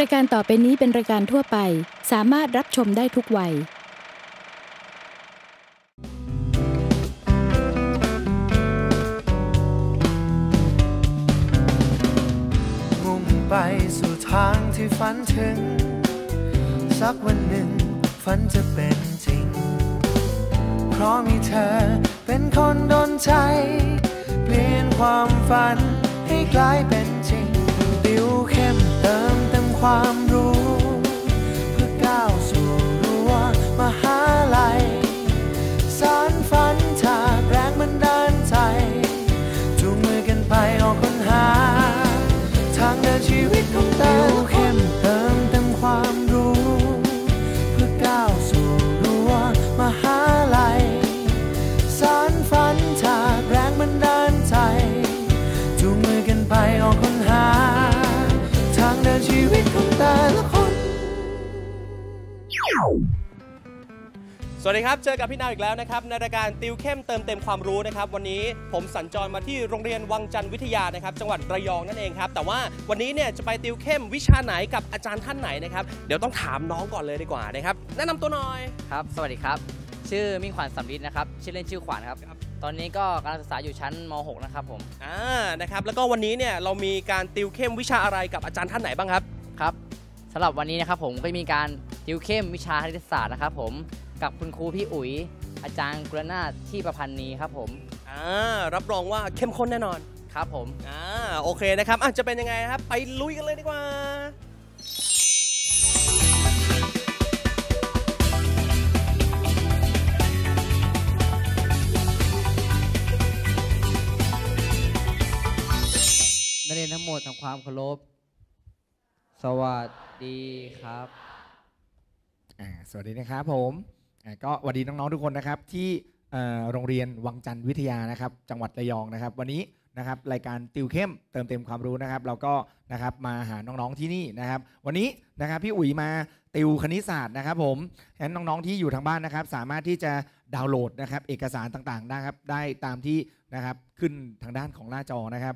รายการต่อไปนี้เป็นรายการทั่วไปสามารถรับชมได้ทุกวัย มุ่งไปสู่ทางที่ฝันถึง สักวันหนึ่งฝันจะเป็นจริงเพราะมีเธอเป็นคนดนใจ เปลี่ยนความฝัน ให้กลายเป็นจริงติวเข้มเติมความรู้สวัสดีครับ เจอกับพี่นาวอีกแล้วนะครับในรายการติวเข้มเติมเต็มความรู้นะครับ วันนี้ผมสัญจรมาที่โรงเรียนวังจันทร์วิทยานะครับ จังหวัดระยองนั่นเองครับ แต่ว่าวันนี้เนี่ยจะไปติวเข้มวิชาไหนกับอาจารย์ท่านไหนนะครับเดี๋ยวต้องถามน้องก่อนเลยดีกว่านะครับ แนะนำตัวหน่อยครับ สวัสดีครับ ชื่อมิ่งขวัญสัมฤทธิ์นะครับชื่อเล่นชื่อขวัญครับครับตอนนี้ก็กำลังศึกษาอยู่ชั้นม .6 นะครับผมอ่านะครับ แล้วก็วันนี้เนี่ยเรามีการติวเข้มวิชาอะไรกับอาจารย์ท่านไหนบ้างครับครับสำหรับวันนี้นะครับผมก็มีการติวเข้มวิชาคณิตศาสตร์นะครับ ผมกับคุณครูพี่อุ๋ย อาจารย์กุลนาถที่ประพันธ์นี้ครับผม อ่า รับรองว่าเข้มข้นแน่นอน ครับผม อ่า โอเคนะครับอ่ะจะเป็นยังไงครับ ไปลุยกันเลยดีกว่านักเรียนทั้งหมดทำความเคารพสวัสดีครับสวัสดีนะครับผมก็สวัสดีน้องๆทุกคนนะครับ ที่โรงเรียนวังจันทร์วิทยา นะครับ จังหวัดระยองนะครับ วันนี้นะครับรายการติวเข้มเติมเต็มความรู้นะครับ เราก็นะครับมาหาน้องๆที่นี่นะครับ วันนี้นะครับพี่อุ๋ยมาติวคณิตศาสตร์นะครับ ผมฉะนั้นน้องๆที่อยู่ทางบ้านนะครับ สามารถที่จะดาวน์โหลดนะครับเอกสารต่างๆได้ครับ ได้ตามที่นะครับขึ้นทางด้านของหน้าจอนะครับ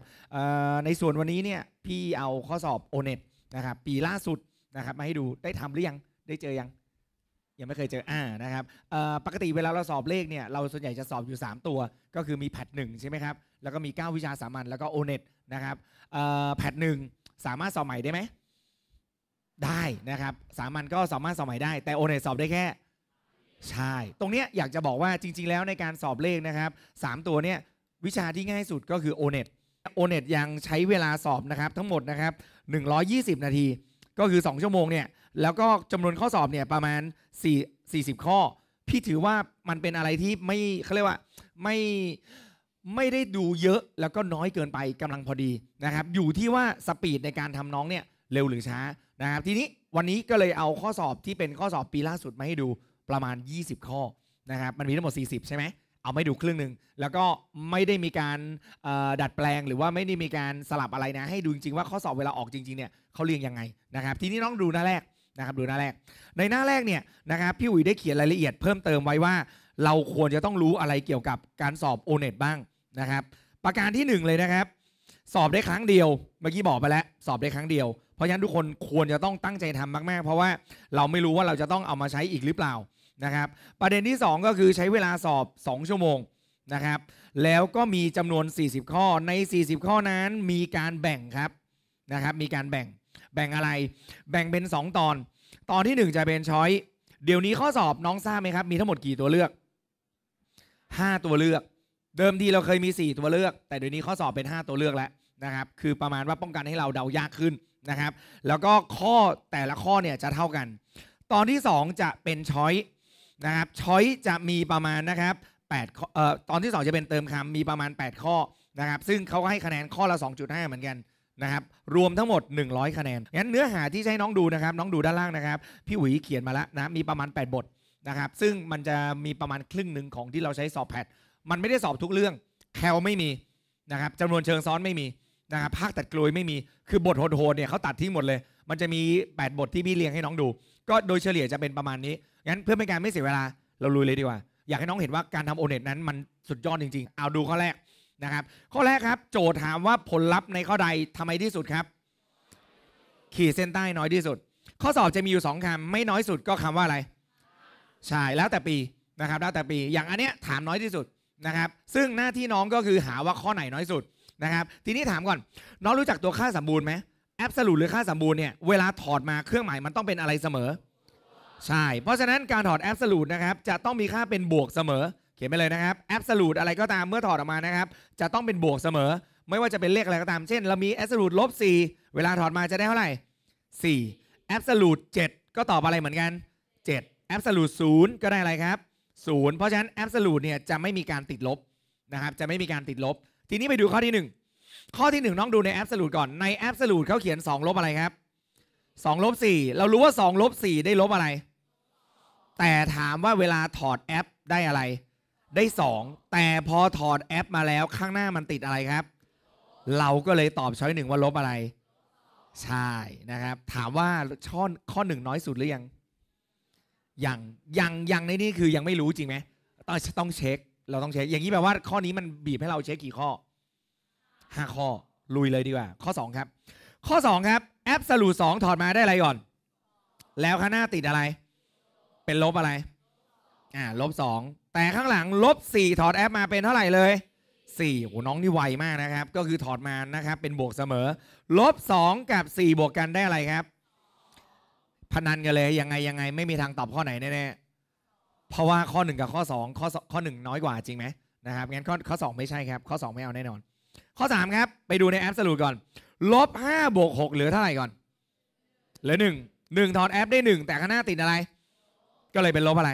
ในส่วนวันนี้เนี่ยพี่เอาข้อสอบ o n e t นะครับปีล่าสุดนะครับมาให้ดูได้ทำหรือยังได้เจอยังยังไม่เคยเจออ่านะครับปกติเวลาเราสอบเลขเนี่ยเราส่วนใหญ่จะสอบอยู่ 3 ตัว ก็คือมีแพทหนึ่งใช่ไหมครับแล้วก็มี 9 วิชาสามัญแล้วก็โอเน็ตนะครับแพทหนึ่งสามารถสอบใหม่ได้ไหมได้นะครับสามัญก็สามารถสอบใหม่ได้ แต่โอเน็ตสอบได้แค่ใช่ตรงเนี้ยอยากจะบอกว่าจริง ๆแล้วในการสอบเลขนะครับ 3 ตัวเนี่ยวิชาที่ง่ายสุดก็คือโอเน็ตโอเน็ตยังใช้เวลาสอบนะครับทั้งหมดนะครับ120 นาที ก็คือ 2 ชั่วโมงเนี่ยแล้วก็จำนวนข้อสอบเนี่ยประมาณ4 40 ข้อ พี่ถือว่ามันเป็นอะไรที่ไม่เขาเรียกว่าไม่ไม่ได้ดูเยอะแล้วก็น้อยเกินไปกำลังพอดีนะครับอยู่ที่ว่าสปีดในการทำน้องเนี่ยเร็วหรือช้านะครับทีนี้วันนี้ก็เลยเอาข้อสอบที่เป็นข้อสอบปีล่าสุด มาให้ดูประมาณ 20 ข้อนะครับมันมีทั้งหมด 40ใช่ไหมเอาไม่ดูครึ่งหนึ่งแล้วก็ไม่ได้มีการดัดแปลง หรือว่าไม่ได้มีการสลับอะไรนะ ให้ดูจริงๆว่าข้อสอบเวลาออกจริงๆเนี่ยเขาเรียงยังไงนะครับทีนี้น้องดูหน้าแรกนะครับดูหน้าแรกในหน้าแรกเนี่ยนะครับพี่อุ๋ยได้เขียนรายละเอียดเพิ่มเติมไว้ว่าเราควรจะต้องรู้อะไรเกี่ยวกับการสอบโอเน็ตบ้างนะครับประการที่ 1 เลยนะครับ สอบได้ครั้งเดียวเมื่อกี้บอกไปแล้วสอบได้ครั้งเดียวเพราะฉะนั้นทุกคนควรจะต้องตั้งใจทำมากๆ เพราะว่าเราไม่รู้ว่าเราจะต้องเอามาใช้อีกหรือเปล่านะครับประเด็นที่2ก็คือใช้เวลาสอบ 2 ชั่วโมงนะครับแล้วก็มีจำนวน 40 ข้อใน 40 ข้อนั้นมีการแบ่งครับนะครับมีการแบ่งแบ่งอะไรแบ่งเป็น 2 ตอน ตอนที่ 1จะเป็นช้อยเดี๋ยวนี้ข้อสอบน้องทราบไหมครับมีทั้งหมดกี่ตัวเลือก 5 ตัวเลือก เดิมทีเราเคยมี 4 ตัวเลือก แต่เดี๋ยวนี้ข้อสอบเป็น 5 ตัวเลือกแล้วนะครับ คือประมาณว่าป้องกันให้เราเดายากขึ้นนะครับ แล้วก็ข้อแต่ละข้อเนี่ยจะเท่ากัน ตอนที่2จะเป็นช้อยนะครับช้อยจะมีประมาณนะครับ8ปอเอ่อตอนที่ 2 จะเป็นเติมคำ มีประมาณ 8 ข้อนะครับซึ่งเขาก็ให้คะแนนข้อละ 2.5 เหมือนกันนะครับรวมทั้งหมด 100 คะแนน งั้นเนื้อหาที่ให้น้องดูนะครับ น้องดูด้านล่างนะครับ พี่หวีเขียนมาแล้วนะ มีประมาณ 8 บทนะครับ ซึ่งมันจะมีประมาณครึ่งหนึ่งของที่เราใช้สอบแพทมันไม่ได้สอบทุกเรื่อง แคลไม่มีนะครับจำนวนเชิงซ้อนไม่มีนะครับ ภาคตัดกลวยไม่มี คือบทโหดๆเนี่ยเขาตัดทิ้งหมดเลย มันจะมี 8 บทที่พี่เรียงให้น้องดู ก็โดยเฉลี่ยจะเป็นประมาณนี้ งั้นเพื่อเป็นการไม่เสียเวลา เราลุยเลยดีกว่า อยากให้น้องเห็นว่าการทำโอเน็ตนั้นมันสุดยอดจริงๆ เอาดูข้อแรกนะครับข้อแรกครับ โจทย์ถามว่าผลลัพธ์ในข้อใดทำไมที่สุดครับ ขีดเส้นใต้น้อยที่สุด ข้อสอบจะมีอยู่2คำไม่น้อยสุดก็คำว่าอะไรใช่แล้วแต่ปีนะครับแล้วแต่ปี อย่างอันเนี้ยถามน้อยที่สุดนะครับซึ่งหน้าที่น้องก็คือหาว่าข้อไหนน้อยสุดนะครับทีนี้ถามก่อน น้องรู้จักตัวค่าสมบูรณ์ไหมแอบสูตหรือค่าสมบูรณ์เนี่ยเวลาถอดมาเครื่องหมายมันต้องเป็นอะไรเสมอ ใช่ เพราะฉะนั้นการถอดแอบสูตนะครับจะต้องมีค่าเป็นบวกเสมอเขียนไปเลยนะครับ แอบสูตอะไรก็ตามเมื่อถอดออกมานะครับ จะต้องเป็นบวกเสมอ ไม่ว่าจะเป็นเลขอะไรก็ตาม เช่น เรามีแอบสูตลบสเวลาถอดมาจะได้เท่าไหร่4แอบสูตเจ็ดก็ตอบอะไรเหมือนกัน7แอบสูตศูนย์ก็ได้อะไรครับศูนย์เพราะฉะนั้นแอบสูตเนี่ยจะไม่มีการติดลบนะครับ จะไม่มีการติดลบ ทีนี้ไปดูข้อที่ 1 ข้อที่1น้องดูในแอบสูตก่อน ในแอบสูตเขาเขียน2ลบอะไรครับ2ลบสเรารู้ว่า2ลบสได้ลบอะไร แต่ถามว่าเวลาถอดแอปได้อะไรได้ 2 แต่พอถอดแอปมาแล้วข้างหน้ามันติดอะไรครับ เราก็เลยตอบช้อยหนึ่งว่าลบอะไรใช่นะครับ ถามว่าช่อข้อหนึ่งน้อยสุดหรือยังยัง ยังยังในนี้คือยังไม่รู้จริงไหม ต้องต้องเช็คเราต้องเช็ค อย่างนี้แปลว่าข้อนี้มันบีบให้เราเช็คกี่ข้อห้าข้อ ลุยเลยดีกว่า ข้อ 2 ครับ ข้อ 2 ครับแอปสุปสองถอดมาได้อะไรก่อน แล้วข้างหน้าติดอะไร เป็นลบอะไรอ่าลบสองแต่ข้างหลังลบ4 ถอดแอปมาเป็นเท่าไหร่เลย4โอ้น้องนี่ไวมาก นะครับก็คือถอดมานะครับเป็นบวกเสมอลบ2กับ 4 บวกกันได้อะไรครับพนันกันเลย ยังไงยังไงไม่มีทางตอบข้อไหนแน่ๆเพราะว่าข้อ 1 กับข้อ 2 ข้อข้อ1น้อยกว่าจริงไหมนะครับงั้นข้อข้อ 2 ไม่ใช่ครับข้อ 2 ไม่เอาแน่นอน ข้อ 3 ครับ ไปดูในแอปสรุปก่อนลบ5บวก6เหลือเท่าไหร่ก่อนเหลือ1 1 ถอดแอปได้ 1 แต่ข้างหน้าติดอะไร ก็เลยเป็นลบอะไร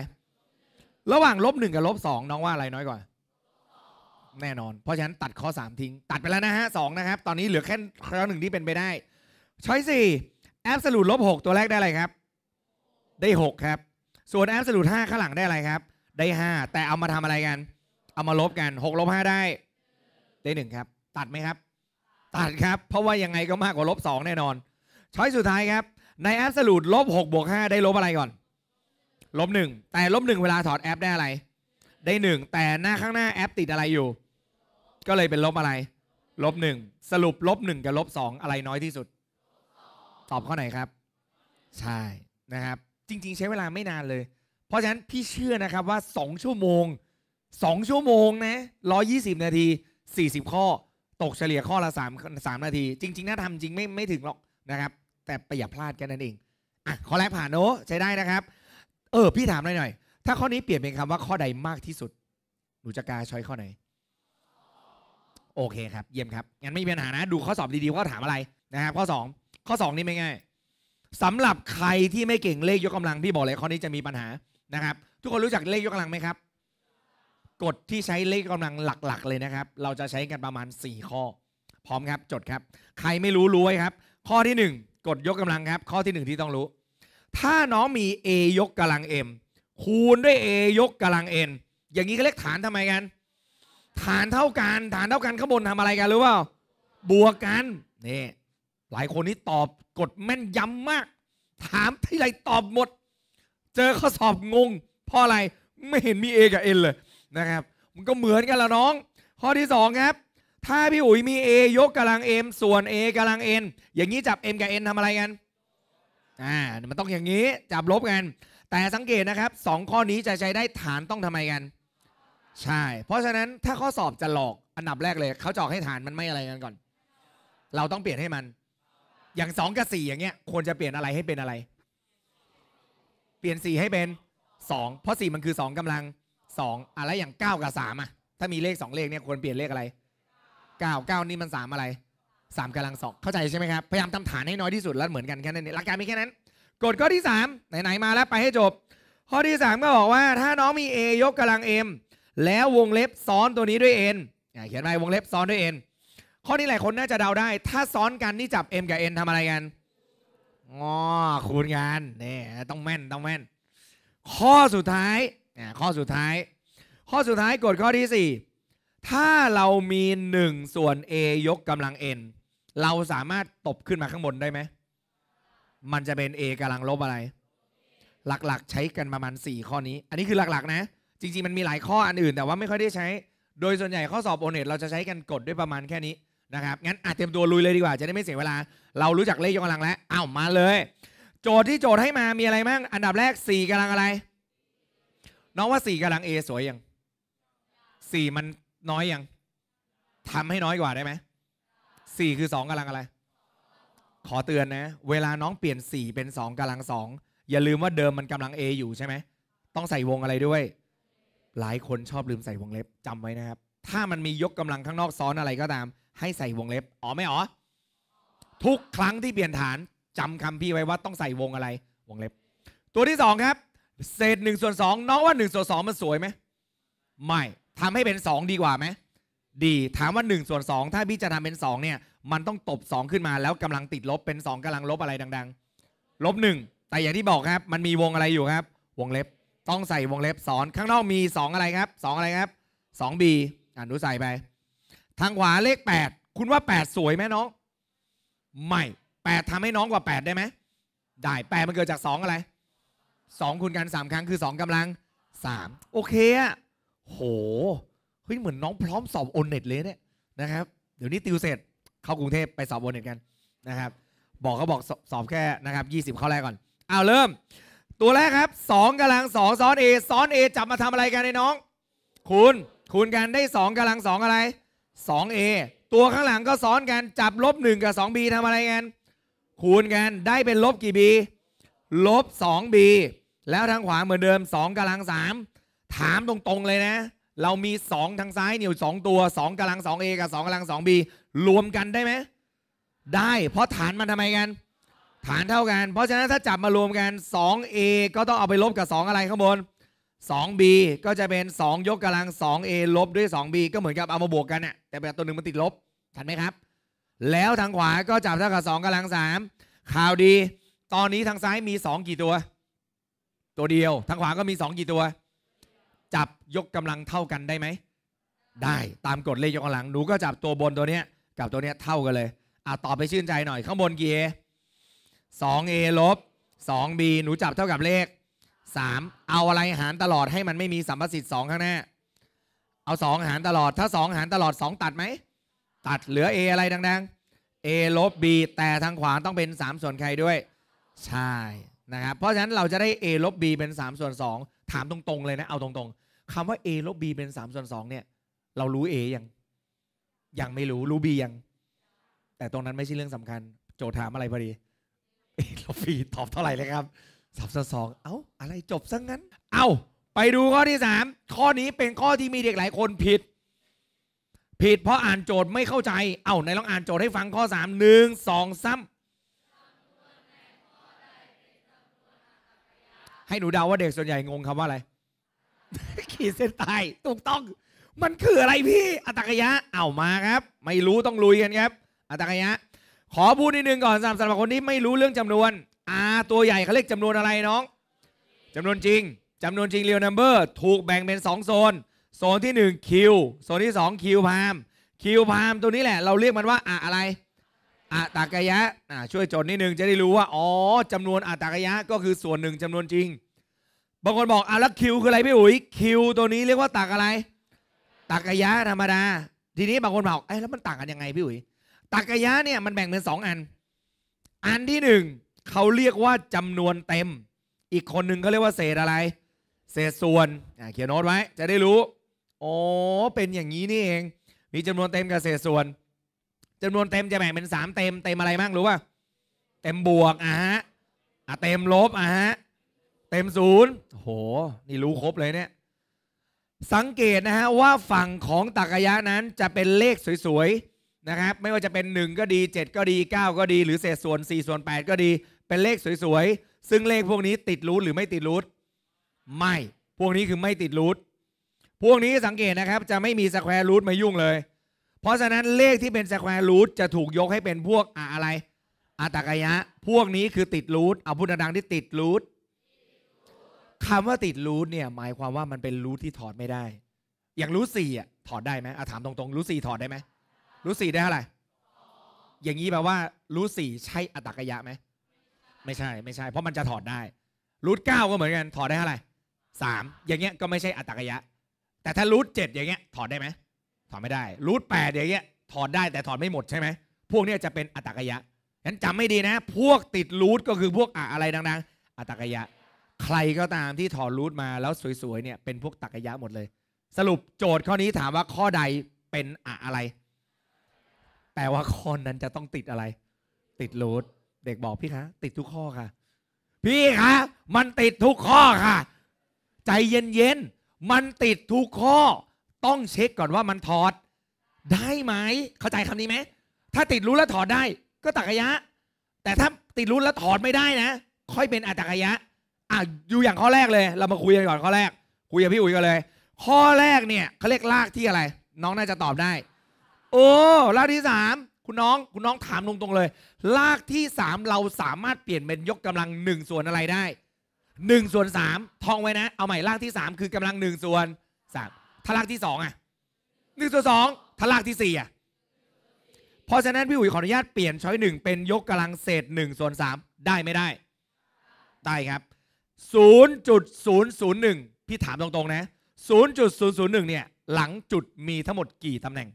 ระหว่างลบหนึ่งกับลบสองน้องว่าอะไรน้อยกว่าแน่นอน เพราะฉะนั้นตัดข้อสามทิ้งตัดไปแล้วนะฮะสองนะครับ ตอนนี้เหลือแค่ข้อหนึ่งที่เป็นไปได้ ช้อยสี่แอบสูตรลบหกตัวแรกได้ อะไรครับ ได้หกครับ ส่วนแอบสูตรห้าข้างหลังได้อะไรครับ ได้ห้าแต่เอามาทำอะไรกัน เอามา ลบกันหกลบห้าได้ ได้หนึ่งครับตัดไหมครับ ตัดครับเพราะว่ายังไงก็มากกว่าลบสองแน่นอนช้อยสุดท้ายครับ ในแอบสูตรลบหกบวกห้าได้ลบอะไรก่อนลบหนึ่งแต่ลบหนึ่งเวลาถอดแอปได้อะไร ได้หนึ่งแต่หน้าข้างหน้าแอปติดอะไรอยู่ ก็เลยเป็นลบอะไรลบหนึ่งสรุปลบหนึ่งกับลบสองอะไรน้อยที่สุดตอบข้อไหนครับใช่นะครับ จริง ๆ ใช้เวลาไม่นานเลย เพราะฉะนั้นพี่เชื่อนะครับว่าสองชั่วโมงสองชั่วโมงนะร้อยี่สิบนาทีสสี่ิบข้อตกเฉลี่ยข้อละสสามามนาที จริงๆ น่าทำจริงไม่ไม่ถึงหรอกนะครับ แต่ประหยัดพลาดแค่นั้นเองอ่ะข้อแรกผ่านโนใช้ได้นะครับเออพี่ถามหน่อยหน่อยถ้าข้อนี้เปลี่ยนเป็นคำว่าข้อใดมากที่สุดหนูจะกาช้อยข้อไหนโอเคครับเยี่ยมครับงั้นไม่มีปัญหานะ ดูข้อสอบดีๆว่าถามอะไรนะครับข้อ 2 ข้อ 2 นี่ไม่ง่ายสำหรับใครที่ไม่เก่งเลขยกกำาลังพี่บอกเลยข้อนี้จะมีปัญหานะครับ ทุกคนรู้จักเลขยกกำลังไหมครับกฎที่ใช้เลขกำลังหลักๆเลยนะครับ เราจะใช้กันประมาณ 4 ข้อ พร้อมครับ จดครับ ใครไม่รู้รู้ไว้ครับ ข้อที่ 1กฎยกกำลังครับ ข้อที่ 1 ที่ต้องรู้ถ้าน้องมี a ยกกำลัง m คูณด้วย a ยกกำลัง n อย่างนี้ก็เรียกฐานทำไมกัน ฐานเท่ากันฐานเท่ากันข้างบนทำอะไรกัน รู้เปล่า บวกกันนี่หลายคนนี่ตอบกดแม่นยำมาก ถามที่ไรตอบหมด เจอข้อสอบ งง เพราะอะไรไม่เห็นมี A กับ N เลยนะครับ มันก็เหมือนกันละน้อง ข้อที่ 2 ครับ ถ้าพี่อุ๋ยมี A ยกกำลัง M ส่วน A กำลัง N อย่างนี้จับ M กับ N ทำอะไรกันอ่ามันต้องอย่างนี้จับลบกัน แต่สังเกตนะครับสองข้อนี้จะใช้ได้ฐานต้องทำไมกัน ใช่ เพราะฉะนั้นถ้าข้อสอบจะหลอกอันดับแรกเลยเขาจอกให้ฐานมันไม่อะไรกันก่อน เราต้องเปลี่ยนให้มัน อย่างสองกับสี่อย่างเงี้ยควรจะเปลี่ยนอะไรให้เป็นอะไร เปลี่ยนสี่ให้เป็นสองเพราะสี่มันคือสองกำลังสองอะไรอย่างเก้ากับสามอ่ะ ถ้ามีเลขสองเลขเนี่ยควรเปลี่ยนเลขอะไรเก้าเก้านี่มันสามอะไรสามกำลังสองเข้าใจใช่ไหมครับ พยายามทำฐานให้น้อยที่สุดแล้วเหมือนกันแค่นั้นหลักการมีแค่นั้นกฎข้อที่3ไหน ๆ มาแล้วไปให้จบ ข้อที่3ก็บอกว่า ถ้าน้องมี A ยกกำลัง M แล้ววงเล็บซ้อนตัวนี้ด้วย n เขียนไว้วงเล็บซ้อนด้วย n ข้อนี้หลายคนน่าจะเดาได้ ถ้าซ้อนกันนี่จับ m กับ n ทำอะไรกันอ๋อคูณกันนี่ต้องแม่นต้องแม่น ข้อสุดท้ายข้อสุดท้าย ข้อสุดท้ายกฎข้อที่ 4 ถ้าเรามี 1 ส่วน a ยกกำลัง n เราสามารถตบขึ้นมาข้างบนได้ไหม มันจะเป็น A กำลังลบอะไร หลักๆใช้กันประมาณ 4ข้อนี้ อันนี้คือหลักๆนะ จริงๆมันมีหลายข้ออันอื่น แต่ว่าไม่ค่อยได้ใช้ โดยส่วนใหญ่ข้อสอบโอเน็ตเราจะใช้กันกดด้วยประมาณแค่นี้นะครับ งั้นอาจเตรียมตัวลุยเลยดีกว่า จะได้ไม่เสียเวลา เรารู้จักเลขยกกำลังแล้วอ้าวมาเลย โจทย์ที่โจทย์ให้มามีอะไรบ้างอันดับแรก4กำลังอะไร น้องว่า4กำลัง A สวยยัง4มันน้อยยังทำให้น้อยกว่าได้ไหมสี่คือสองกำลังอะไร ขอเตือนนะ เวลาน้องเปลี่ยนสี่เป็นสองกำลังสองอย่าลืมว่าเดิมมันกำลัง A อยู่ใช่ไหม ต้องใส่วงอะไรด้วย หลายคนชอบลืมใส่วงเล็บ จำไว้นะครับ ถ้ามันมียกกำลังข้างนอกซ้อนอะไรก็ตาม ให้ใส่วงเล็บ อ๋อ ไม่อ๋อ ทุกครั้งที่เปลี่ยนฐาน จำคำพี่ไว้ว่าต้องใส่วงอะไร วงเล็บ ตัวที่สองครับ เศษหนึ่งส่วนสองน้องว่าหนึ่งส่วนสองมันสวยไหมไม่ทำให้เป็นสองดีกว่าไหมดีถามว่า1ส่วน 2 ถ้าพี่จะทำเป็น 2 เนี่ยมันต้องตบ 2 ขึ้นมาแล้วกำลังติดลบเป็น 2 กำลังลบอะไรดัง ๆ ลบ 1 แต่อย่างที่บอกครับ มันมีวงอะไรอยู่ครับ วงเล็บต้องใส่วงเล็บ สอน ข้างนอกมี 2 อะไรครับ 2 อะไรครับ 2b อ่านดูใส่ไป ทางขวาเลข 8 คุณว่า 8 สวยไหมน้อง ไม่ 8 ทำให้น้องกว่า 8 ได้ไหมได้ 8 มันเกิดจาก 2 อะไร 2 คูณกัน 3 ครั้งคือ 2 กำลัง 3 โอเคอะโหเฮ้ยเหมือนน้องพร้อมสอบโอนเน็ตเลยเนี่ยนะครับเดี๋ยวนี้ติวเสร็จเข้ากรุงเทพไปสอบโอนเน็ตกันนะครับบอกเขาบอกสอบแค่นะครับ20ข้อแรกก่อนเอาเริ่ม ตัวแรกครับ2กำลัง2ซ้อน A ซ้อน A จับมาทำอะไรกันไอ้น้อง คูณคูณกันได้2กำลัง2อะไร 2A ตัวข้างหลังก็ซ้อนกันจับลบ1กับ 2B ทำอะไรกันคูณกันได้เป็นลบกี่ B ลบ 2B แล้วทางขวาเหมือนเดิม2กำลัง3ถามตรงๆเลยนะเรามี 2 ทางซ้ายเนี่ยสองตัว2กำลัง 2A กับ2กำลัง 2B รวมกันได้ไหมได้เพราะฐานมันทำไมกัน ฐานเท่ากัน เพราะฉะนั้นถ้าจับมารวมกัน 2A ก็ต้องเอาไปลบกับ 2 อะไรข้างบน 2B ก็จะเป็น 2 ยกกำลัง 2A ลบด้วย 2B ก็เหมือนกับเอามาบวกกันน่ะแต่แบบตัวหนึ่งมันติดลบทันไหมครับ แล้วทางขวาก็จับเท่ากับ 2กำลัง3ข่าวดี ตอนนี้ทางซ้ายมี2กี่ตัวตัวเดียวทางขวาก็มี2กี่ตัวยกกำลังเท่ากันได้ไหมได้ตามกฎเลยยกกำลังหนูก็จับตัวบนตัวเนี้ยกับตัวเนี้ยเท่ากันเลยอ่ะตอบไปชื่นใจหน่อย ข้างบนกี่เอสองเอลบสองบีหนูจับเท่ากับเลขสามเอาอะไรหารตลอดให้มันไม่มีสัมประสิทธิ์สองข้างหน้าเอาสองหารตลอดถ้าสองหารตลอดสองตัดไหม ตัดเหลือ A อะไรดัง ๆ A ลบ B แต่ทางขวาต้องเป็น 3 ส่วนใครด้วยใช่นะครับเพราะฉะนั้นเราจะได้ A ลบ B เป็น3ส่วน2ถามตรงๆเลยนะเอาตรงคำว่า a ลบ b เป็น 3 ส่วน2เนี่ย เรารู้ a ยัง ยังไม่รู้รู้ b ยัง แต่ตรงนั้นไม่ใช่เรื่องสำคัญ โจทย์ถามอะไรพอดี a ลบ b ตอบเท่าไหร่เลยครับสามส่วนสองเอ้า อะไรจบซะงงั้น เอ้า ไปดูข้อที่สามข้อนี้เป็นข้อที่มีเด็กหลายคนผิด ผิดเพราะอ่านโจทย์ไม่เข้าใจ เอ้าไหนลองอ่านโจทย์ให้ฟังข้อสามหนึ่งสองซ้ำให้หนูเดาว่าเด็กส่วนใหญ่งงคำว่าอะไรขีดเส้นใต้ถูกต้อง มันคืออะไรพี่อัตกยะเอามาครับ ไม่รู้ต้องลุยกันครับ อัตกยะ ขอพูดนิดนึงก่อนสำหรับคนที่ไม่รู้เรื่องจำนวนอาตัวใหญ่เขาเรียกจำนวนอะไรน้อง จำนวนจริง จำนวนจริงเรียลนัมเบอร์ถูกแบ่งเป็น2โซนโซนที่1คิวโซนที่ 2 คิวพามคิวพามตัวนี้แหละ เราเรียกมันว่าอะอะไรอัตากยะ ช่วยจดนิดนึงจะได้รู้ว่าอ๋อจำนวนอัตากยะก็คือส่วนหนึ่งจำนวนจริงบางคนบอกอาแล้วคิวคืออะไรพี่อุ๋ย คิวตัวนี้เรียกว่าตักอะไร ตักกะยะธรรมดาทีนี้บางคนบอกไอ้แล้วมันต่างกันยังไงพี่อุ๋ย ตักกะยะเนี่ยมันแบ่งเป็นสองอัน อันที่หนึ่งเขาเรียกว่าจำนวนเต็ม อีกคนหนึ่งเขาเรียกว่าเศษอะไร เศษส่วนเขียนโน้ตไว้ จะได้รู้อ๋อเป็นอย่างนี้นี่เอง มีจำนวนเต็มกับเศษส่วน จำนวนเต็มจะแบ่งเป็นสามเต็มเต็มอะไรบ้างรู้ป่ะเต็มบวกอ่ะฮะอ่ะเต็มลบอ่ะฮะเต็มศูนย์โห นี่รู้ครบเลยเนี่ย สังเกตนะฮะว่าฝั่งของตักยะนั้นจะเป็นเลขสวยๆนะครับไม่ว่าจะเป็น 1 ก็ดี 7 ก็ดี 9 ก็ดี หรือเศษส่วน4ส่วน8ก็ดีเป็นเลขสวยๆซึ่งเลขพวกนี้ติดรูทหรือไม่ติดรูทไม่พวกนี้คือไม่ติดรูทพวกนี้สังเกตนะครับจะไม่มีสแควร์รูทมายุ่งเลยเพราะฉะนั้นเลขที่เป็นสแควร์รูทจะถูกยกให้เป็นพวกอะไรอัตกยะพวกนี้คือติดรูทเอาพูดดังๆที่ติดรูทคำว่าติดรูทเนี่ยหมายความว่ามันเป็นรูทที่ถอดไม่ได้ อย่างรูทสี่อ่ะถอดได้ไหมอ่ะถามตรงๆ รูทสี่ถอดได้ไหม รูทสี่ได้เท่าไหร่อย่างนี้แปลว่ารูทสี่ใช่อัตกยะไหม ไม่ใช่ไม่ใช่เพราะมันจะถอดได้รูทเก้าก็เหมือนกันถอดได้เท่าไหร่สาม อย่างเงี้ยก็ไม่ใช่อัตกยะ แต่ถ้ารูทเจ็ดอย่างเงี้ย ถอดได้ไหม ถอดไม่ได้รูทแปดอย่างเงี้ยถอดได้แต่ถอดไม่หมดใช่ไหม พวกนี้จะเป็นอัตกยะงั้นจำไม่ดีนะ พวกติดรูทก็คือพวกอะไรดังๆอัตกยะใครก็ตามที่ถอดรูทมาแล้วสวยๆเนี่ยเป็นพวกตักยะหมดเลย สรุปโจทย์ข้อนี้ถามว่า ข้อใดเป็นอะอะไรแปลว่าข้อนั้นจะต้องติดอะไร ติดรูทเด็กบอกพี่คะ ติดทุกข้อค่ะ พี่คะมันติดทุกข้อค่ะ ใจเย็นๆมันติดทุกข้อ ต้องเช็คก่อนว่ามันถอด ได้ไหมเข้าใจคำนี้ไหมถ้าติดรู้แล้วถอดได้ ก็ตักยะ แต่ถ้าติดรู้แล้วถอดไม่ได้นะค่อยเป็นอัตกยะอ่ะอยู่อย่างข้อแรกเลย เรามาคุยกันก่อนข้อแรกคุยกับพี่อุ๋ยกันเลยข้อแรกเนี่ยเขาเรียกลากที่อะไร น้องน่าจะตอบได้ โอ้ลากที่สามคุณน้องคุณน้องถามตรงๆเลยลากที่สามเราสามารถเปลี่ยนเป็นยกกำลังหนึ่งส่วนอะไรได้หนึ่งส่วนสามทองไว้นะ เอาใหม่ลากที่สามคือกำลังหนึ่งส่วนสามถ้าลากที่สองอ่ะหนึ่งส่วนสองถ้าลากที่สี่อ่ะเพราะฉะนั้นพี่อุ๋ยขออนุญาตเปลี่ยนช้อยหนึ่งเป็นยกกำลังเศษหนึ่งส่วนสามได้ไม่ได้ได้ครับ0.001 พี่ถามตรงๆนะ 0.001 เนี่ยหลังจุดมีทั้งหมดกี่ตำแหน่ง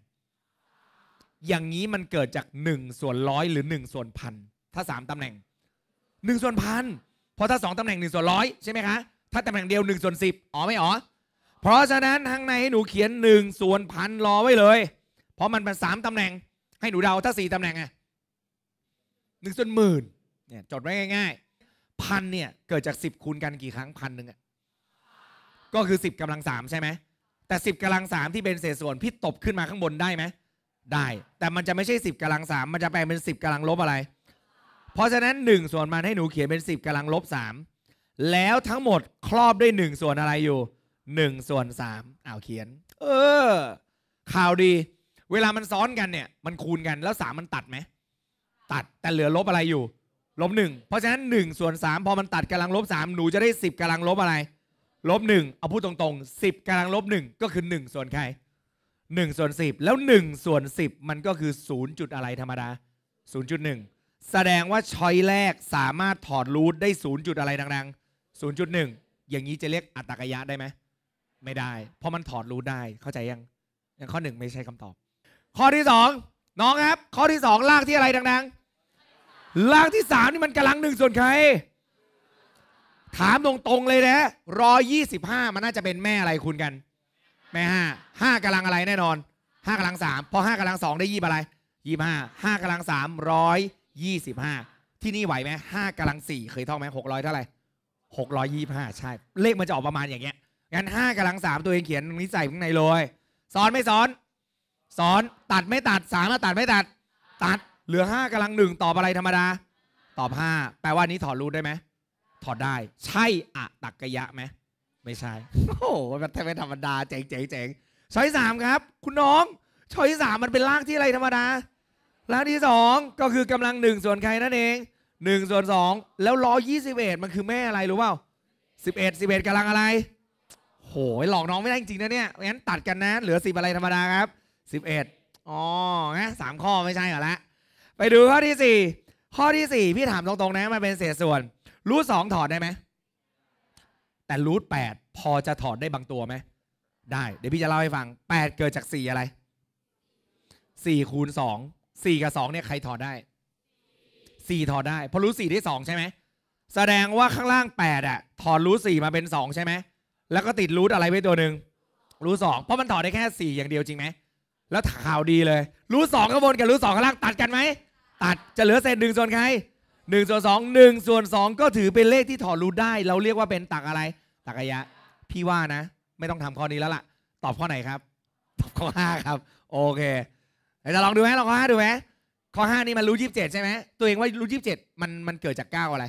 อย่างนี้มันเกิดจาก1ส่วนร้อยหรือ1ส่วนพันถ้า 3ตำแหน่ง1ส่วนพัน เพราะถ้า2ตำแหน่ง1ส่วนร้อยใช่ไหมคะ ถ้าตำแหน่งเดียว1ส่วน10อ๋อไม่อ๋อ เพราะฉะนั้นทางในให้หนูเขียน1ส่วนพันรอไว้เลย เพราะมันเป็น 3ตำแหน่ง ให้หนูเดาถ้า 4ตำแหน่งอะหนึ่งส่วนหมื่นเนี่ยจดไว้ง่ายๆพันเนี่ยเกิดจาก 10 คูณกันกี่ครั้งพันหนึ่งอ่ะก็คือ 10กำลังสามใช่ไหม แต่ 10กำลังสามที่เป็นเศษส่วน พี่ตบขึ้นมาข้างบนได้ไหม ได้แต่มันจะไม่ใช่ 10กำลังสามมันจะแปลงเป็น 10กำลังลบอะไร เพราะฉะนั้น 1 ส่วนมันให้หนูเขียนเป็น 10กำลังลบสามแล้วทั้งหมดครอบด้วย1ส่วนอะไรอยู่1ส่วน3อ้าวเขียน เออ ข่าวดี เวลามันซ้อนกันเนี่ย มันคูณกันแล้ว3มันตัดไหมตัดแต่เหลือลบอะไรอยู่ลบหนึ่ง เพราะฉะนั้น 1 ส่วนมพอมันตัดกำลังลบมหนูจะได้ 10กำลังลบอะไรลบหนึ่งเอาพูดตรงๆ 10กำลังลบหนึ่งก็คือ 1 ส่วนใคร1ส่วนิบแล้ว 1 ส่วนิบมันก็คือ0จุดอะไรธรรมดา0งแสดงว่าชอยแรกสามารถถอดรูทได้0จุดอะไรดังๆศูนย์จ่งอย่างนี้จะเรียกอัตกระยะได้ไหมไม่ได้เพราะมันถอดรูทได้เข้าใจยังยังข้อหนึ่งไม่ใช่คำตอบ ข้อที่สองน้องครับข้อที่สองลากที่อะไรดัง ๆล่างที่สามนี่มันกำลังหนึ่งส่วนใคร ถามตรงๆ เลยนะร้อยยี่สิบห้ามันน่าจะเป็นแม่อะไรคุณกัน แม่ห้าห้ากำลังอะไรแน่นอนห้ากำลังสามพอห้ากำลังสองได้ยี่อะไรยี่ห้าห้ากำลังสามร้อยยี่สิบห้าที่นี่ไหวไหมห้ากำลังสี่เคยท่องไหมหกร้อยเท่าไหร่หกร้อยยี่ห้าใช่ เลขมันจะออกประมาณอย่างเงี้ย งั้นห้ากำลังสามตัวเองเขียนนิสัยข้างในเลย สอนไม่สอน สอนตัดไม่ตัดสามตัดไม่ตัดตัดเหลือ 5กำลังหนึ่งตอบอะไรธรรมดาตอบ5แปลว่านี้ถอดรูทได้ไหมถอดได้ ใช่อะตักกะยะไหมไม่ใช่โอ้โหมันแทบไม่ธรรมดาเจ๋งเจ๋งเจ๋งชอยสามครับ คุณน้องชอยสามมันเป็นรากที่อะไรธรรมดาลากที่สองก็คือกำลังหนึ่งส่วนใครนั่นเองหนึ่งส่วนสองแล้วร้อยี่สิบเอ็ดมันคือแม่อะไรรู้เปล่าสิบเอ็ดสิบเอ็ดกำลังอะไร โหยหลอกน้องไม่ได้จริงนะเนี่ยงั้นตัดกันนะเหลือสิ่อะไรธรรมดาครับสิบเอ็ดอ๋องั้นสามข้อไม่ใช่เหรอละไปดูข้อที่สี่ ข้อที่สี่พี่ถามตรงๆนะมันเป็นเศษส่วน รูทสองถอดได้ไหม แต่รูทแปดพอจะถอดได้บางตัวไหม ได้ เดี๋ยวพี่จะเล่าให้ฟังแปดเกิดจากสี่อะไร สี่คูณสสองี่กับสองเนี่ยใครถอดได้ สี่ถอดได้เพราะรูทสี่ได้สองใช่ไหม แสดงว่าข้างล่างแปดอ่ะถอดรูทสี่มาเป็นสองใช่ไหม แล้วก็ติดรูทอะไรไว้ตัวหนึ่ง รูทสองเพราะมันถอดได้แค่สี่อย่างเดียวจริงไหม แล้วข่าวดีเลยรูทสองข้างบนกับรูทสองข้างล่างตัดกันไหมตัดจะเหลือเศษหนึ่งส่วนใครหนึ่งส่วนสองหนึ่งส่วนสองก็ถือเป็นเลขที่ถอดรูดได้ เราเรียกว่าเป็นตักอะไร ตักระยะ พี่ว่านะ ไม่ต้องทำข้อนี้แล้วล่ะ ตอบข้อไหนครับตอบข้อห้าครับ โอเคเราลองดูไหมลองข้อห้าดูไหมข้อห้านี่มันรู้ยี่สิบเจ็ดใช่ไหมตัวเองว่ารู้ยี่สิบเจ็ดมันมันเกิดจากเก้าอะไร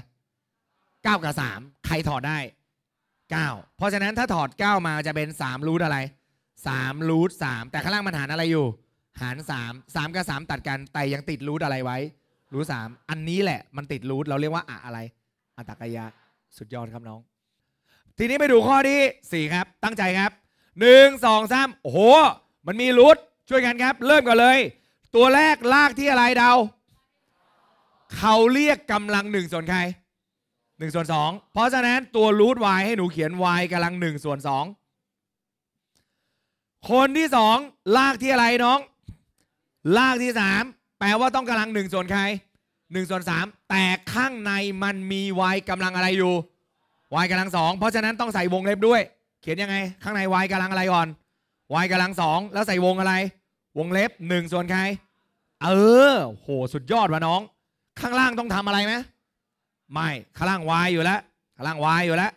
เก้ากับสามใครถอดได้เก้าเพราะฉะนั้นถ้าถอดเก้ามาจะเป็นสามรูทอะไรสามรูทสามแต่ข้างล่างมันหารอะไรอยู่หารสสามามกับสามตัดกันแต่ยังติดรูทอะไรไว้ รูทสามอันนี้แหละ มันติดรูทเราเรียกว่าอะอะไรอัตรกยะ สุดยอดครับน้อง ทีนี้ไปดูข้อที่่ครับ ตั้งใจครับหนสามโอ้โห มันมีรูทช่วยกันครับ เริ่มก่อนเลย ตัวแรกลากที่อะไรเดาเขาเรียกกำลังหนึ่งส่วนใครหนึ่งส่วนสองเพราะฉะนั้นตัวรูท y ให้หนูเขียน y กำลังหนึ่งส่วนสองคนที่สองลากที่อะไรน้องลากที่สามแปลว่าต้องกำลังหนึ่งส่วนใครหนึ่งส่วนสามแต่ข้างในมันมีวายกำลังอะไรอยู่วายกำลังสองเพราะฉะนั้นต้องใส่วงเล็บด้วย เขียนยังไง ข้างในวายกำลังอะไรก่อนวายกำลังสองแล้วใส่วงอะไร วงเล็บหนึ่งส่วนใคร เออโห สุดยอดว่ะน้อง ข้างล่างต้องทำอะไรไหมไม่ข้างล่างวายอยู่แล้วข้างล่างวายอยู่แล้ว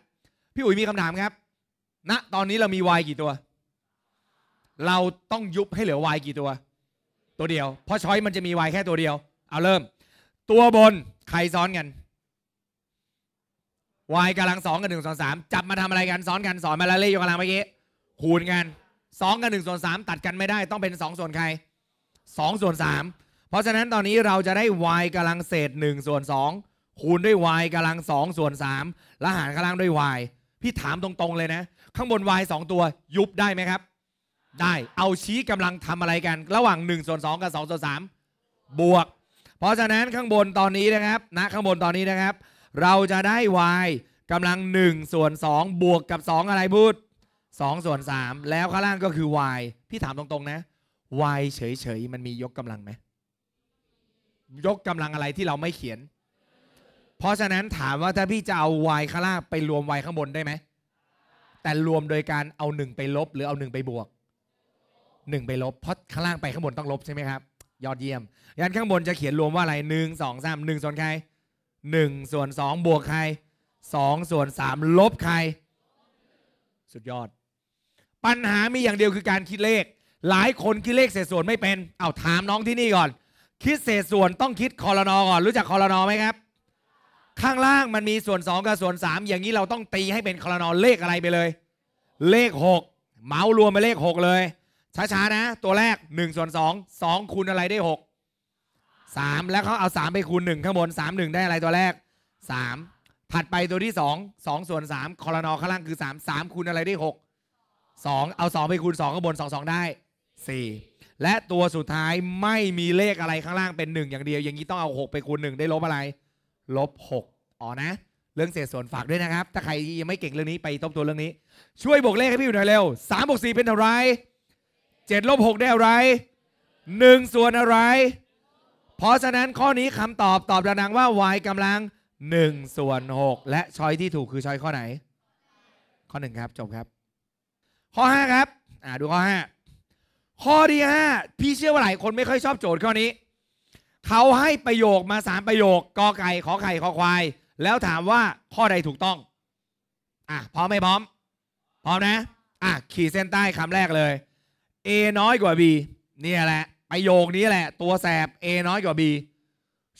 พี่อุ๋ยมีคำถามครับณนะตอนนี้เรามีวายกี่ตัว เราต้องยุบให้เหลือวายกี่ตัวตัวเดียว เพราะช้อยมันจะมีวายแค่ตัวเดียว เอาเริ่ม ตัวบน ใครซ้อนกันวายกำลังสองกับหนึ่งส่วนสามจับมาทำอะไรกันซ้อนกันสอนมาแล้วเลยยกกำลังเมื่อกี้ คูณกันสองกับหนึ่งส่วนสามตัดกันไม่ได้ต้องเป็นสองส่วนใครสองส่วนสามเพราะฉะนั้นตอนนี้เราจะได้ y กำลังเศษหนึ่งส่วนสองคูณด้วย y กำลังสองส่วนสามแล้วหารกำาลังด้วย y พี่ถามตรงๆเลยนะ ข้างบน y งตัวยุบได้ไหมครับได้เอาชี้กำลังทำอะไรกัน ระหว่าง1ส่วนสกับ2ส่วนสบวก เพราะฉะนั้นข้างบนตอนนี้นะครับนะข้างบนตอนนี้นะครับ เราจะได้ y กำลัง1ส่วนสบวกกับ 2 อะไรพูด2ส่วน3แล้วข้างล่างก็คือ y พี่ถามตรงๆนะ y เฉยๆมันมียกกำลังไหมยกกำลังอะไรที่เราไม่เขียน เพราะฉะนั้นถามว่าถ้าพี่จะเอา y ข้างล่างไปรวม y ข้างบนได้ไหมแต่รวมโดยการเอา 1 ไปลบ หรือเอา 1 ไปบวกหนึ่งไปลบเพราะข้างล่างไปข้างบนต้องลบใช่ไหมครับยอดเยี่ยมยันข้างบนจะเขียนรวมว่าอะไรหนึ่งสองสามหนึ่งส่วนใครหนึ่งส่วนสองบวกใครสองส่วนสามลบใครสุดยอด ปัญหามีอย่างเดียวคือการคิดเลข หลายคนคิดเลขเศษส่วนไม่เป็นเอาถามน้องที่นี่ก่อน คิดเศษส่วนต้องคิดคอรนอก่อน รู้จักคอรนอไหมครับ ข้างล่างมันมีส่วนสองกับส่วนสามอย่างนี้เราต้องตีให้เป็นคอรนอเลขอะไรไปเลย เลขหกเมาส์รวมไปเลขหกเลยช้าๆนะตัวแรก1ส่วน2 2 คูณอะไรได้ 6 3 แล้วเขาเอา 3 ไปคูณ 1 ข้างบน 3 1 ได้อะไรตัวแรก 3 ถัดไปตัวที่ 2 2ส่วน3คอรนอข้างล่างคือ 3 3 คูณอะไรได้ 6 2 เอา 2 ไปคูณ2 ข้างบน 2 2 ได้ 4 และตัวสุดท้ายไม่มีเลขอะไรข้างล่างเป็น 1 อย่างเดียว อย่างนี้ต้องเอา 6 ไปคูณ 1 ได้ลบอะไรลบ6อ๋อนะ เรื่องเศษส่วนฝากด้วยนะครับถ้าใครยังไม่เก่งเรื่องนี้ไปมบัวเรื่องนี้ช่วยบวกเลขให้พี่อยู่หน่อยเร็ว3บวก4เป็นเท่าไรเจ็ดลบหกได้อะไรหนึ่งส่วนอะไร เพราะฉะนั้นข้อนี้คำตอบตอบดังว่า y กำลังหนึ่งส่วนหกและช้อยที่ถูกคือช้อยข้อไหน ข้อหนึ่งครับ จบครับ ข้อห้าครับอ่าดูข้อห้าข้อที่ห้าพี่เชื่อว่าหลายคนไม่ค่อยชอบโจทย์ข้อนี้ เขาให้ประโยคมาสามประโยคกอไก่ขอไข่ขอควาย แล้วถามว่าข้อใดถูกต้องอ่ะพร้อมไม่พร้อมพร้อมนะอ่ะขีดเส้นใต้คำแรกเลย A น้อยกว่า B เนี่ยแหละ ประโยคนี้แหละตัวแสบ A น้อยกว่า B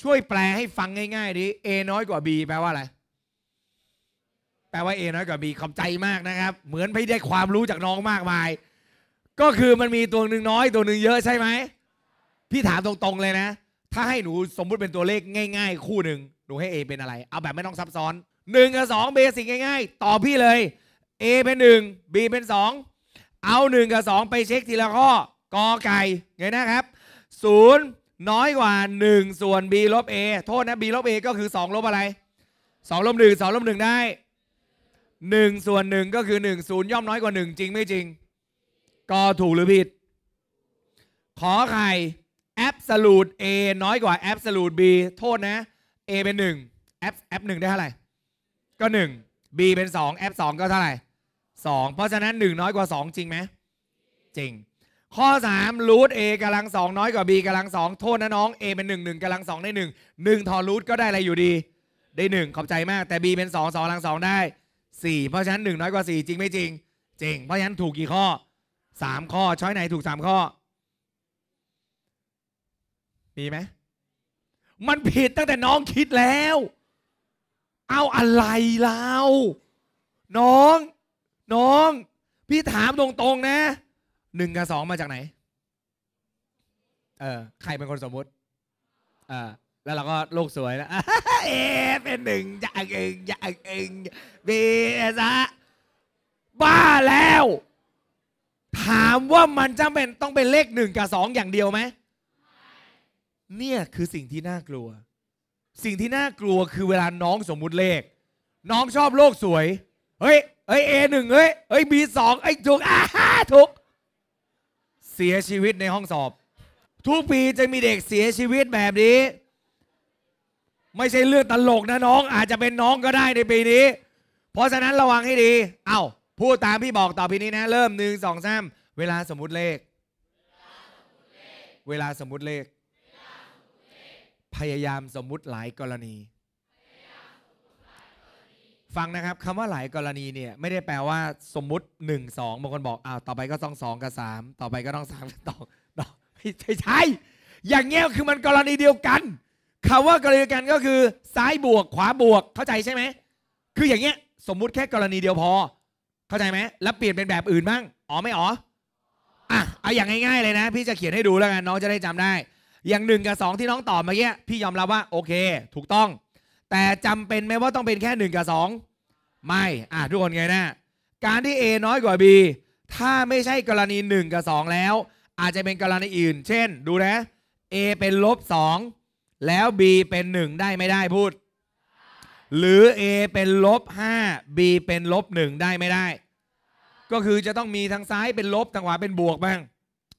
ช่วยแปลให้ฟังง่ายๆ ดิ A น้อยกว่า B แปลว่าอะไรแปลว่า A น้อยกว่า B ขอบใจมากนะครับ เหมือนไม่ได้ความรู้จากน้องมากมาย ก็คือมันมีตัวหนึ่งน้อยตัวหนึ่งเยอะใช่ไหม พี่ถามตรงๆเลยนะ ถ้าให้หนูสมมุติเป็นตัวเลขง่าย ๆ คู่หนึ่งหนูให้ A เป็นอะไร เอาแบบไม่ต้องซับซ้อนหนึ่งกับสองเบสิกง่าย ๆตอบพี่เลย A เป็นหนึ่ง B เป็นสองเอาหนึ่งกับสองไปเช็คทีละข้อกอไก่ไงนะครับศูนย์น้อยกว่า 1 ส่วน b ลบ a โทษนะ b ลบ a ก็คือ 2 ลบอะไร 2ลบ1 2ลบ1ได้1 ส่วน 1 ก็คือ 1 0ย่อมน้อยกว่า 1 จริงไม่จริง ก็ถูกหรือผิด ขอไข่ absolute a น้อยกว่า absolute b โทษนะ a เป็น 1 f f 1ได้เท่าไหร่ ก็ 1 b เป็น 2 f 2ก็เท่าไหร่2เพราะฉะนั้น 1 น้อยกว่า 2 จริงไหมจริง ข้อ3รูทเอกำลังสองน้อยกว่า b กำลังสองโทษนะน้อง a เป็น1 1กำลังสองได้ 1 1ทอรูทก็ได้อะไรอยู่ดี ได้ 1 ขอบใจมากแต่ b เป็น2 2กำลังสองได้ 4 เพราะฉะนั้น 1 น้อยกว่า 4 จริงไม่จริง จริง เพราะฉะนั้นถูกกี่ข้อ 3 ข้อช้อยไหนถูก 3 ข้อมีไหมมันผิดตั้งแต่น้องคิดแล้ว เอาอะไรเราน้องน้อง พี่ถามตรงๆนะหนึ่งกับสองมาจากไหน เออ ใครเป็นคนสมมุติอ่าแล้วเราก็โลกสวยแล้วเอเป็นหนึ่งจากเองจากเองบีเอซะบ้าแล้ว ถามว่ามันจะเป็นต้องเป็นเลขหนึ่งกับสองอย่างเดียวไหมเนี่ยคือสิ่งที่น่ากลัว สิ่งที่น่ากลัวคือเวลาน้องสมมุติเลข น้องชอบโลกสวยเฮ้ยเอ้ยเอหนึ่งเอ้ยเอ้ยบีสองไอ้ถูกอ่าถูก เสียชีวิตในห้องสอบ ทุกปีจะมีเด็กเสียชีวิตแบบนี้ ไม่ใช่เลือดตลกนะน้องอาจจะเป็นน้องก็ได้ในปีนี้ เพราะฉะนั้นระวังให้ดี เอา้า พูดตามพี่บอกต่อี่นี้นะ เริ่มหนึ่งสองสามเวลาสมมติเลข เวลาสมมติเลข พยายามสมมุติหลายกรณีฟังนะครับคำว่าหลายกรณีเนี่ยไม่ได้แปลว่าสมมุติ1 2บางคนบอกอ้าวต่อไปก็ต้องสองกับ3 ต่อไปก็ต้อง3กับสองไม่ใช่อย่างเงี้ยคือมันกรณีเดียวกันคำว่า กรณีเดียวกันก็คือซ้ายบวกขวาบวกเข้าใจใช่ไหมคืออย่างเงี้ยสมมุติแค่กรณีเดียวพอ เข้าใจไหมแล้วเปลี่ยนเป็นแบบอื่นบ้างอ๋อไม่อ๋ออ่ะเอาอย่างง่ายๆเลยนะ พี่จะเขียนให้ดูแล้วกันน้องจะได้จำได้ อย่างหนึ่งกับสองที่น้องตอบเมื่อกี้พี่ยอมรับว่าโอเค ถูกต้องแต่จำเป็นไหมว่าต้องเป็นแค่ 1 กับ 2 ไม่ อ่ะทุกคนไงนะ การที่ A น้อยกว่า B ถ้าไม่ใช่กรณี 1 กับ 2 แล้ว อาจจะเป็นกรณีอื่น เช่นดูนะ A เป็นลบ2แล้ว B เป็น 1 ได้ไม่ได้พูดหรือ A เป็นลบ5 B เป็นลบ1ได้ไม่ได้ ก็คือจะต้องมีทาง ซ้ายเป็นลบทางขวาเป็นบวกบ้าง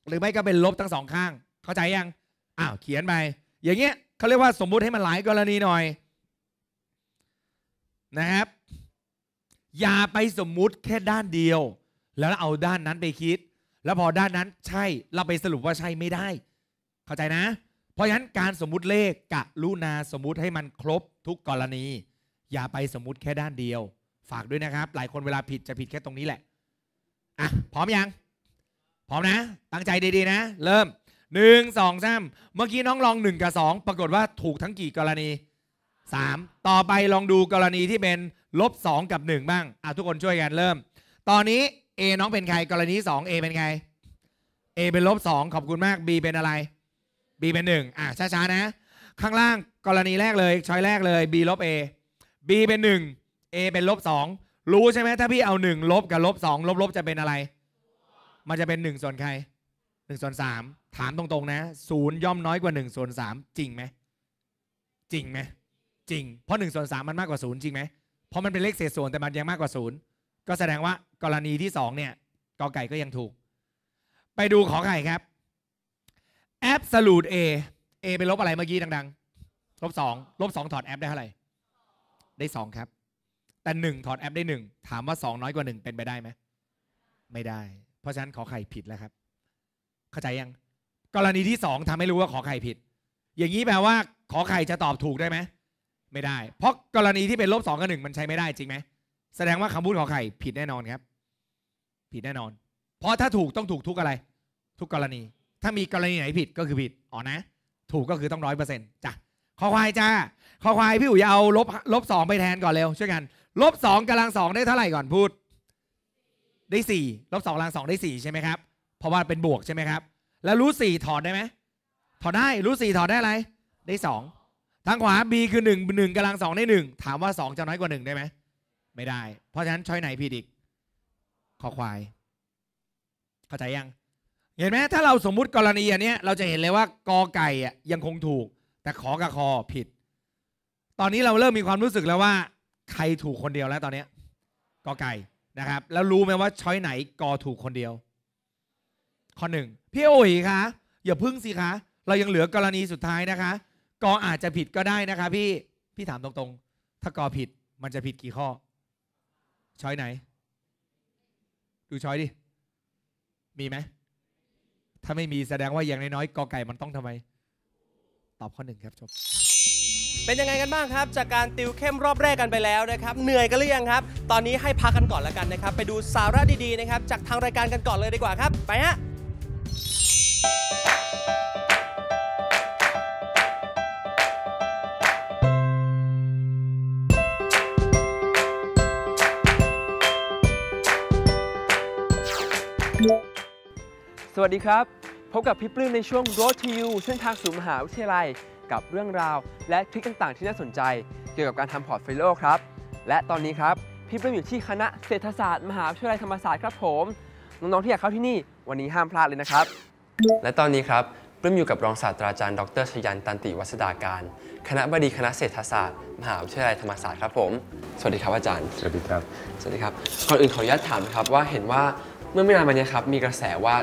หรือไม่ก็เป็นลบทั้งสองข้าง เข้าใจยังอ้าวเขียนไปอย่างเงี้ยเขาเรียกว่าสมมุติให้มันหลายกรณีหน่อยนะครับ อย่าไปสมมุติแค่ด้านเดียว แล้วเอาด้านนั้นไปคิด แล้วพอด้านนั้นใช่เราไปสรุปว่าใช่ไม่ได้ เข้าใจนะ เพราะฉะนั้นการสมมุติเลข กะลุนาสมมุติให้มันครบทุกกรณี อย่าไปสมมุติแค่ด้านเดียว ฝากด้วยนะครับ หลายคนเวลาผิดจะผิดแค่ตรงนี้แหละอ่ะพร้อมยัง พร้อมนะ ตั้งใจดีๆนะ เริ่มหนึ่งสองสามเมื่อกี้น้องลองหนึ่งกับสองปรากฏว่าถูกทั้งกี่กรณี3 ต่อไปลองดูกรณีที่เป็นลบ2กับ 1 บ้าง อ่ะทุกคนช่วยกันเริ่ม ตอนนี้ A น้องเป็นใครกรณี2 A เป็นใคร A เป็นลบ2ขอบคุณมาก B เป็นอะไร B เป็น 1 อ่ะช้าๆนะ ข้างล่างกรณีแรกเลยช้อยแรกเลย B ลบ A B เป็น 1 A เป็นลบ2รู้ใช่ไหมถ้าพี่เอา 1 ลบกับลบ2ลบลบจะเป็นอะไร มันจะเป็น 1 ส่วนใคร 1 ส่วน3ถามตรงๆ นะ ศูนย์ย่อมน้อยกว่า1ส่วน3จริงไหม จริงไหมจริงเพราะ1ส่วน3มันมากกว่า 0 จริงไหมเพราะมันเป็นเลขเศษส่วนแต่มันยังมากกว่า 0 ก็แสดงว่ากรณีที่ 2 เนี่ยกอไก่ก็ยังถูก ไปดูขอไข่ครับ absolute a a เป็นลบอะไรเมื่อกี้ดังๆลบ2ลบ2 ถอดแอปได้เท่าไหร่ได้ 2 ครับ แต่ 1 ถอดแอปได้ 1 ถามว่า 2 น้อยกว่า 1 เป็นไปได้ไหมไม่ได้ เพราะฉะนั้นขอไข่ผิดแล้วครับ เข้าใจยัง กรณีที่ 2 ทำให้รู้ว่าขอไข่ผิด อย่างนี้แปลว่า ขอไข่จะตอบถูกได้ไหมไม่ได้ เพราะกรณีที่เป็นลบสองกับหนึ่งมันใช้ไม่ได้จริงไหม แสดงว่าคำพูดของไข่ผิดแน่นอนครับ ผิดแน่นอน เพราะถ้าถูกต้องถูกทุกอะไร ทุกกรณี ถ้ามีกรณีไหนผิดก็คือผิด อ๋อ นะ ถูกก็คือต้องร้อยเปอร์เซ็นต์จ้ะ ขอควายจ้า ขอควายพี่อุ๋ยเอาลบลบสองไปแทนก่อนเร็ว ช่วยกัน ลบสองกำลังสองได้เท่าไหร่ก่อนพูด ได้สี่ลบสองกำลังสองได้สี่ใช่ไหมครับ เพราะว่าเป็นบวกใช่ไหมครับ แล้วรูทสี่ถอดได้ไหมถอดได้ รูทสี่ถอดได้อะไร ได้สองทางขวา b คือ 1 1กำลัง2ได้1ถามว่า 2 จะน้อยกว่า1ได้ไหม ไม่ได้ เพราะฉะนั้น ช้อยไหนผิดอีกขอควายเข้าใจยัง เห็นไหมถ้าเราสมมุติกรณีอันนี้เราจะเห็นเลยว่ากอไก่ยังคงถูก แต่ขอกับคอผิด ตอนนี้เราเริ่มมีความรู้สึกแล้วว่า ใครถูกคนเดียวแล้วตอนนี้กอไก่นะครับ แล้วรู้ไหมว่าช้อยไหนกอถูกคนเดียว ข้อหนึ่งพี่โอ๋ยคะอย่าพึ่งสิคะเรายังเหลือกรณีสุดท้ายนะคะกออาจจะผิดก็ได้นะคะพี่ พี่ถามตรงๆ ถ้ากอผิดมันจะผิดกี่ข้อช้อยไหน ดูช้อยดิมีไหมถ้าไม่มีแสดงว่าอย่างน้อยๆกอไก่มันต้องทำไมตอบข้อหนึ่งครับจบเป็นยังไงกันบ้างครับ จากการติวเข้มรอบแรกกันไปแล้วนะครับเหนื่อยกันหรือยังครับ ตอนนี้ให้พักกันก่อนแล้วกันนะครับ ไปดูสาระดีๆนะครับ จากทางรายการกันก่อนเลยดีกว่าครับ ไปฮะสวัสดีครับ พบกับพี่ปลื้มในช่วง Road to You เส้นทางสู่มหาวิทยาลัยกับเรื่องราว และทริคต่างๆที่น่าสนใจ เกี่ยวกับการทำพอร์ตโฟลิโอครับและตอนนี้ครับพี่ปลื้มอยู่ที่คณะเศรษฐศาสตร์มหาวิทยาลัยธรรมศาสตร์ครับผมน้องๆที่อยากเข้าที่นี่วันนี้ห้ามพลาดเลยนะครับ และตอนนี้ครับปลื้มอยู่กับรองศาสตราจารย์ดร ชยันตันติวัสดาการ คณะบดีคณะเศรษฐศาสตร์มหาวิทยาลัยธรรมศาสตร์ครับผม สวัสดีครับอาจารย์สวัสดีครับ สวัสดีครับก่อนอื่นขออนุญาตถามครับว่าเห็นว่าเมื่อไม่นานมานี้ครับ มีกระแสว่า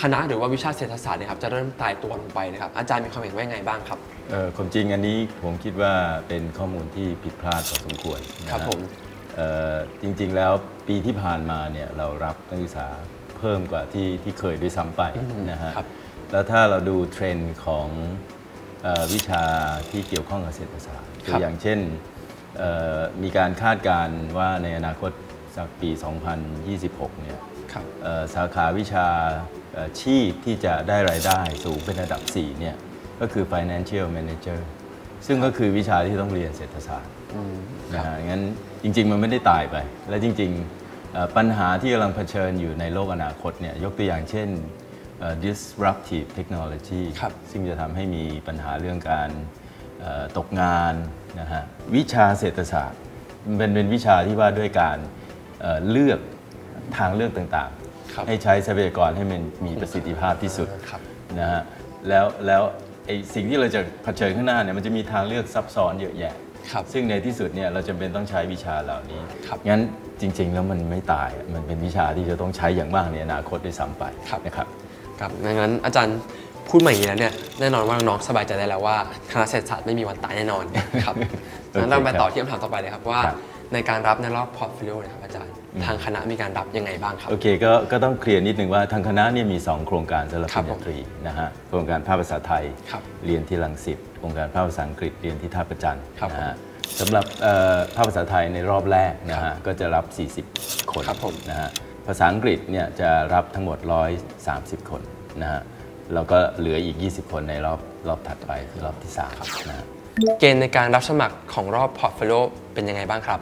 คณะหรือว่าวิชาเศรษฐศาสตร์นะครับจะเริ่มตายตัวลงไปนะครับอาจารย์มีความเห็นว่ายังไงบ้างครับเออความจริงอันนี้ผมคิดว่าเป็นข้อมูลที่ผิดพลาดพอสมควรนะครับผมจริงๆ แล้วปีที่ผ่านมาเนี่ยเรารับนักศึกษาเพิ่มกว่าที่ที่เคยด้วยซ้ำไปนะฮะแล้วถ้าเราดูเทรนด์ของวิชาที่เกี่ยวข้องกับเศรษฐศาสตร์ตัวอย่างเช่น มีการคาดการณ์ว่าในอนาคตสักปี 2026เนี่ยสาขาวิชาชีพที่จะได้รายได้สูงเป็นระดับ4เนี่ยก็คือ financial manager ซึ่งก็คือวิชาที่ต้องเรียนเศรษฐศาสตร์นะฮะงั้นจริง ๆมันไม่ได้ตายไป และจริงๆปัญหาที่กำลังเผชิญอยู่ในโลกอนาคตเนี่ยยกตัวอย่างเช่น disruptive technology ซึ่งจะทำให้มีปัญหาเรื่องการตกงานนะฮะวิชาเศรษฐศาสตร์มันเป็นวิชาที่ว่าด้วยการเลือกทางเลือกต่างๆ ให้ใช้ทรัพยากรให้มันมีประสิทธิภาพที่สุดนะฮะ แล้วแล้วไอ้สิ่งที่เราจะเผชิญข้างหน้าเนี่ยมันจะมีทางเลือกซับซ้อนเยอะแยะซึ่งในที่สุดเนี่ยเราจำเป็นต้องใช้วิชาเหล่านี้ งั้นจริงๆแล้วมันไม่ตาย มันเป็นวิชาที่จะต้องใช้อย่างมากในอนาคตด้วยซ้ำไปนะครับ ครับดังนั้นอาจารย์พูดใหม่านี้แล้วเนี่ย แน่นอนว่าน้องสบายใจได้แล้วว่าคณะเศรษฐศาสตร์ไม่มีวันตายแน่นอน ครับ งั้นเราไปต่อที่คำถามต่อไปเลยครับว่าในการรับในรอบพอร์ตโฟลิโอนะครับอาจารย์ทางคณะมีการรับยังไงบ้างครับโอเคก็ก็ต้องเคลียร์นิดนึงว่า ทางคณะเนี่ยมี 2 โครงการสำหรับปริญญาตรีนะฮะโครงการภาพภาษาไทยเรียนที่ลังสิตโครงการภาพภาษาอังกฤษเรียนที่ท่าประจันนะฮะสำหรับภาพภาษาไทยในรอบแรกนะฮะก็จะรับ 40คนนะฮะภาษาอังกฤษเนี่ยจะรับทั้งหมด 130 คนนะฮะแล้วก็เหลืออีก 20 คนในรอบรอบถัดไปคือรอบที่3นะเกณฑ์ในการรับสมัครของรอบพอร์ตโฟลิโอเป็นยังไงบ้างครับ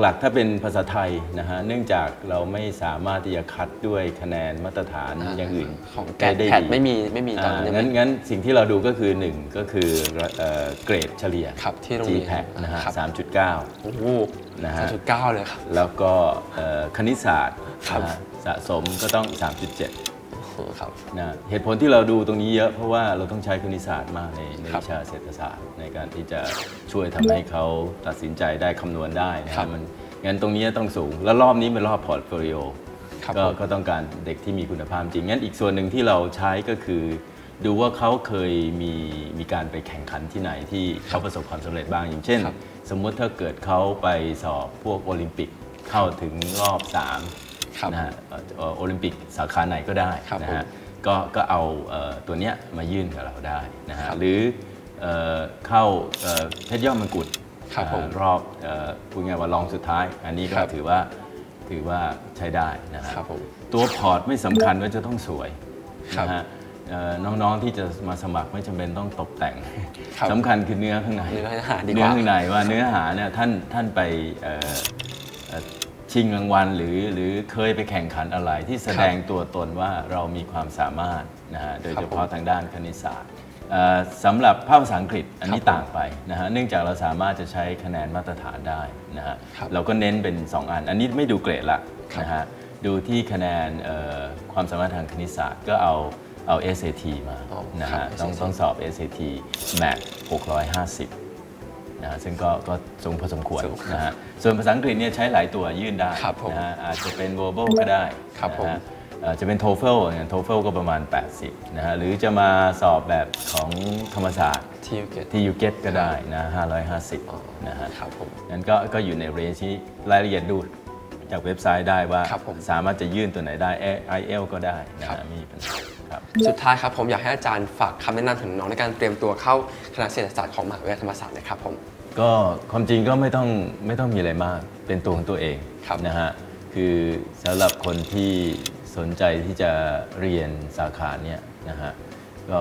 หลักๆ ถ้าเป็นภาษาไทยนะฮะ เนื่องจากเราไม่สามารถที่จะคัดด้วยคะแนนมาตรฐานอย่างอื่น ของแกดไไไม่มี ไม่มีตอนนงั้น งั้น สิ่งที่เราดูก็คือ1ก็คือเกรดเฉลี่ยที่ g ร a c ีนะฮะสามจุดเก้าโอ้นะฮะสามจุดเก้าเลยครับ แล้วก็คณิตศาสตร์สะสมก็ต้อง 3.7ครับนะเหตุผลที่เราดูตรงนี้เยอะเพราะว่าเราต้องใช้คณิตศาสตร์มากในวิชาเศรษฐศาสตร์ ในการที่จะช่วยทำให้เขาตัดสินใจได้คำนวณได้นะครับมันงั้นตรงนี้ต้องสูง แล้วรอบนี้เป็นรอบพอร์ตโฟลิโอก็ต้องการเด็กที่มีคุณภาพจริง งั้นอีกส่วนหนึ่งที่เราใช้ก็คือ ดูว่าเขาเคยมีมีการไปแข่งขันที่ไหนที่เขาประสบความสำเร็จบ้างอย่างเช่นสมมุติถ้าเกิดเขาไปสอบพวกโอลิมปิกเข้าถึงรอบ3นะฮะโอลิมปิกสาขาไหนก็ได้นะฮะก็ก็เอาตัวเนี้ยมายื่นกับเราได้นะฮะหรือเข้าเพชรยอดมงกุฎรอบพูดง่ายว่าลองสุดท้าย อันนี้ก็ถือว่าถือว่าใช้ได้นะฮะตัวพอร์ตไม่สำคัญว่าจะต้องสวยนะฮะน้องๆที่จะมาสมัครไม่จำเป็นต้องตกแต่งสำคัญคือเนื้อข้างในเนื้อข้างในว่าเนื้อหาเนี่ยท่านท่านไปชิงรางวัลหรือหรือเคยไปแข่งขันอะไรที่แสดงตัวตนว่าเรามีความสามารถนะฮะโดยเฉพาะทางด้านคณิตศาสตร์สำหรับภาษาอังกฤษอันนี้ต่างไปนะฮะเนื่องจากเราสามารถจะใช้คะแนนมาตรฐานได้นะฮะเราก็เน้นเป็น 2 อัน อันนี้ไม่ดูเกรดละนะฮะดูที่คะแนนความสามารถทางคณิตศาสตร์ ก็เอาเอา SAT มานะฮะต้องต้องสอบ SAT Math 650นะซึ่งก็ก็ทรงพอสมควรนะฮะ ส่วนภาษาอังกฤษเนี่ยใช้หลายตัวยื่นได้นะฮะอาจจะเป็น v e r b a l ก็ได้ ครับผมจะเป็นโทเฟลเนี่ยโทเฟลก็ประมาณ 80 นะฮะ หรือจะมาสอบแบบของธรรมศาสตร์ ที่ยูเกตที่ยูเกตก็ได้นะ550 นะฮะครับผมงั้นก็ก็อยู่ในเรนที่รายละเอียดดูจากเว็บไซต์ได้ว่า สามารถจะยื่นตัวไหนได้ i อ l ก็ได้นะมีปัญหาครับ สุดท้ายครับผมอยากให้อาจารย์ฝากคำแนะนำถึงน้องในการเตรียมตัวเข้าคณะเศรษฐศาสตร์ของมหาวิทยาลัยธรรมศาสตร์นะครับผมก็ความจริงก็ไม่ต้องไม่ต้องมีอะไรมาก เป็นตัวของตัวเองนะฮะคือสำหรับคนที่สนใจที่จะเรียนสาขาเนี้ยนะฮะก็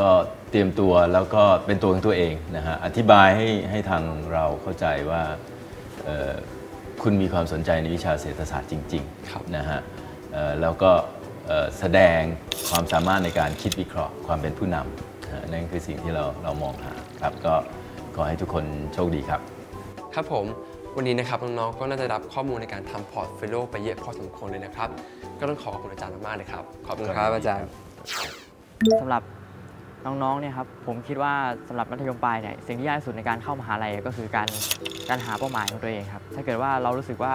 ก็เตรียมตัวแล้วก็เป็นตัวของตัวเองนะฮะอธิบายให้ให้ทางเราเข้าใจว่าคุณมีความสนใจในวิชาเศรษฐศาสตร์จริงๆนะฮะแล้วก็แสดงความสามารถในการคิดวิเคราะห์ความเป็นผู้นำนั่นคือสิ่งที่เราเรามองหาครับก็ขอให้ทุกคนโชคดีครับ ครับผมวันนี้นะครับน้องๆก็น่าจะรับข้อมูลในการทำพอร์ตฟิโลไปเยอะพอสมควรเลยนะครับ ก็ต้องขอขอบคุณอาจารย์มากๆเลยครับ ขอบคุณครับอาจารย์สำหรับน้องๆเนี่ยครับผมคิดว่าสำหรับมัธยมปลายเนี่ยสิ่งที่ยากสุดในการเข้ามหาลัยก็คือการการหาเป้าหมายของตัวเองครับถ้าเกิดว่าเรารู้สึกว่า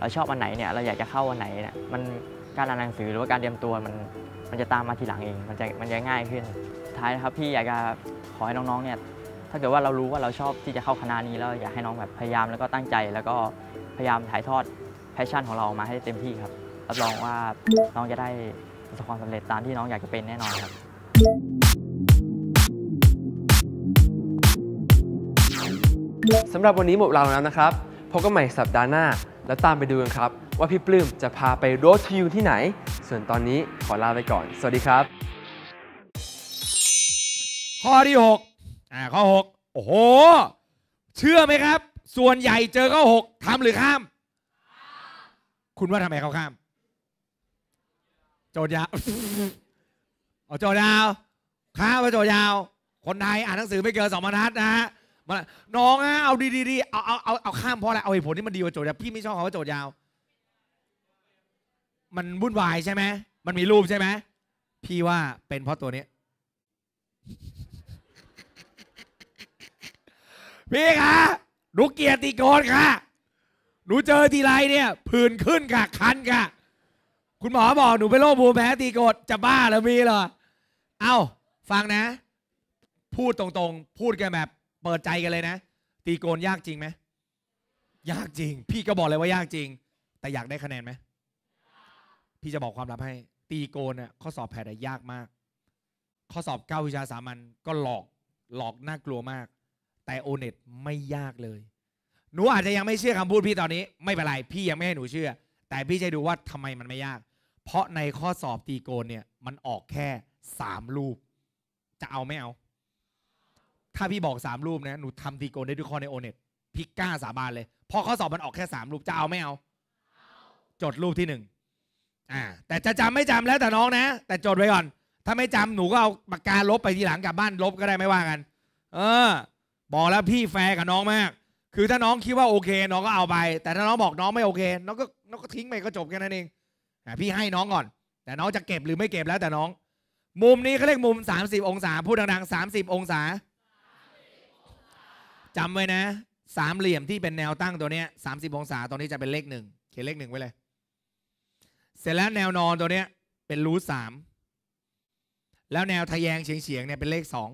เราชอบอันไหนเนี่ยเราอยากจะเข้าอันไหนเนี่ยมันการอ่านหนังสือหรือว่าการเตรียมตัวมันมันจะตามมาทีหลังเอง มันจะมันจะง่ายขึ้นท้ายนะครับพี่อยากจะขอให้น้องๆเนี่ยถ้าเกิดว่าเรารู้ว่าเราชอบที่จะเข้าคณะนี้แล้ว อยากให้น้องแบบพยายามแล้วก็ตั้งใจแล้วก็พยายามถ่ายทอดแพชชั่นของเรามาให้เต็มที่ครับรับรองว่าน้องจะได้ประสบความสำเร็จตามที่น้องอยากจะเป็นแน่นอนครับสำหรับวันนี้หมดเราแล้วนะครับพบกันใหม่สัปดาห์หน้า แล้วตามไปดูกันครับ ว่าพี่ปลื้มจะพาไปโรดทิวที่ไหน ส่วนตอนนี้ขอลาไปก่อน สวัสดีครับข้อที่6อ่าข้อหกโอ้โหเชื่อไหมครับ ส่วนใหญ่เจอข้อหกทำหรือข้าม คุณว่าทำไมเขาข้าม โจทย์ยาวอโจทย์ยาว ข้ามไปโจทย์ยาว คนไทยอ่านหนังสือไม่เกินสองบรรทัดนะฮะน้องะเอาดีๆเอาเอาเอาเอาข้ามเพราะอะไรเอาเหตุผลที่มันดีกว่าโจทย์ยาวพี่ไม่ชอบขาว่าโจทย์ยาว มันวุ่นวายใช่ไหมมันมีรูปใช่ไหม พี่ว่าเป็นเพราะตัวนี้พี่คะหนูเกียรติกรค่ะหนูเจอทีไรเนี่ยผื่นขึ้นกัะคันกะคุณหมอบอกหนูเป็นโรคภูมิแพ้ตีกดจะบ้าหรือมีเหรอเอ้า ฟังนะ พูดตรงๆ พูดกันแบบเปิดใจกันเลยนะ ตีโกนยากจริงไหมยากจริง พี่ก็บอกเลยว่ายากจริง แต่อยากได้คะแนนไหมพี่จะบอกความลับให้ ตีโกนเนี่ยข้อสอบแพได้ยากมาก ข้อสอบเก้าวิชาสามัญก็หลอกหลอกน่ากลัวมากแต่โอเน็ตไม่ยากเลย หนูอาจจะยังไม่เชื่อคำพูดพี่ตอนนี้ ไม่เป็นไร พี่ยังไม่ให้หนูเชื่อ แต่พี่จะดูว่าทำไมมันไม่ยาก เพราะในข้อสอบตีโกนเนี่ย มันออกแค่สามรูปจะเอาไม่เอา ถ้าพี่บอกสามรูปนะหนูทำตีโกนได้ทุกข้อในโอเน็ตพี่กล้าสาบานเลยเพราะข้อสอบมันออกแค่สามรูปจะเอาไม่เอา จดรูปที่หนึ่งอ่าแต่จะจำไม่จำแล้วแต่น้องนะ แต่จดไว้ก่อน ถ้าไม่จำหนูก็เอาปากกาลบไปทีหลังกลับบ้านลบก็ได้ไม่ว่ากัน เออบอกแล้วพี่แฟกับน้องมาก คือถ้าน้องคิดว่าโอเคน้องก็เอาไป แต่ถ้าน้องบอกน้องไม่โอเคน้องก็น้องก็ทิ้งไปก็จบแค่นั้นเองพี่ให้น้องก่อน แต่น้องจะเก็บหรือไม่เก็บแล้วแต่น้อง มุมนี้เขาเรียกมุม 30 องศาพูดดังๆ30 องศาจำไว้นะ สามเหลี่ยมที่เป็นแนวตั้งตัวเนี้ยสามสิบองศาตอนนี้จะเป็นเลขหนึ่งเขียนเลขหนึ่งไว้เลย เสร็จแล้วแนวนอนตัวเนี้ยเป็นรูทสามแล้วแนวทะแยงเฉียงเฉียงเนี่ยเป็นเลขสอง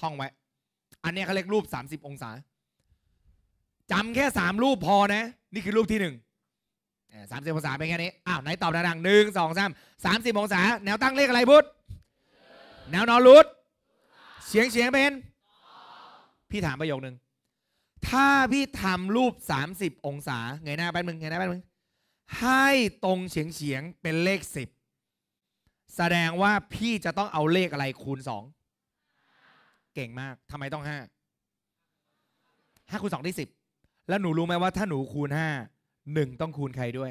ท่องไว้อันนี้เขาเรียกรูป 30 องศาจำแค่ 3 รูปพอนะ นี่คือรูปที่1นึ่งสามสิบองศาเป็นแค่นี้อ้าวไหนตอบดังๆหนึ่งสองสามสามสิบองศา แนวตั้งเลขอะไรพุทธแนวนอนรูทเฉียงเฉียงเป็น พี่ถามประโยคนึงถ้าพี่ทำรูป 30 องศาไงหน้าแป๊นมึงไงหน้าแป๊นมึง ให้ตรงเฉียงเฉียงเป็นเลข 10 แสดงว่าพี่จะต้องเอาเลขอะไรคูณ 2เก่งมากทำไมต้องห้า ห้าคูณสองได้สิบ แล้วหนูรู้ไหมว่าถ้าหนูคูณห้าหนึ่งต้องคูณใครด้วย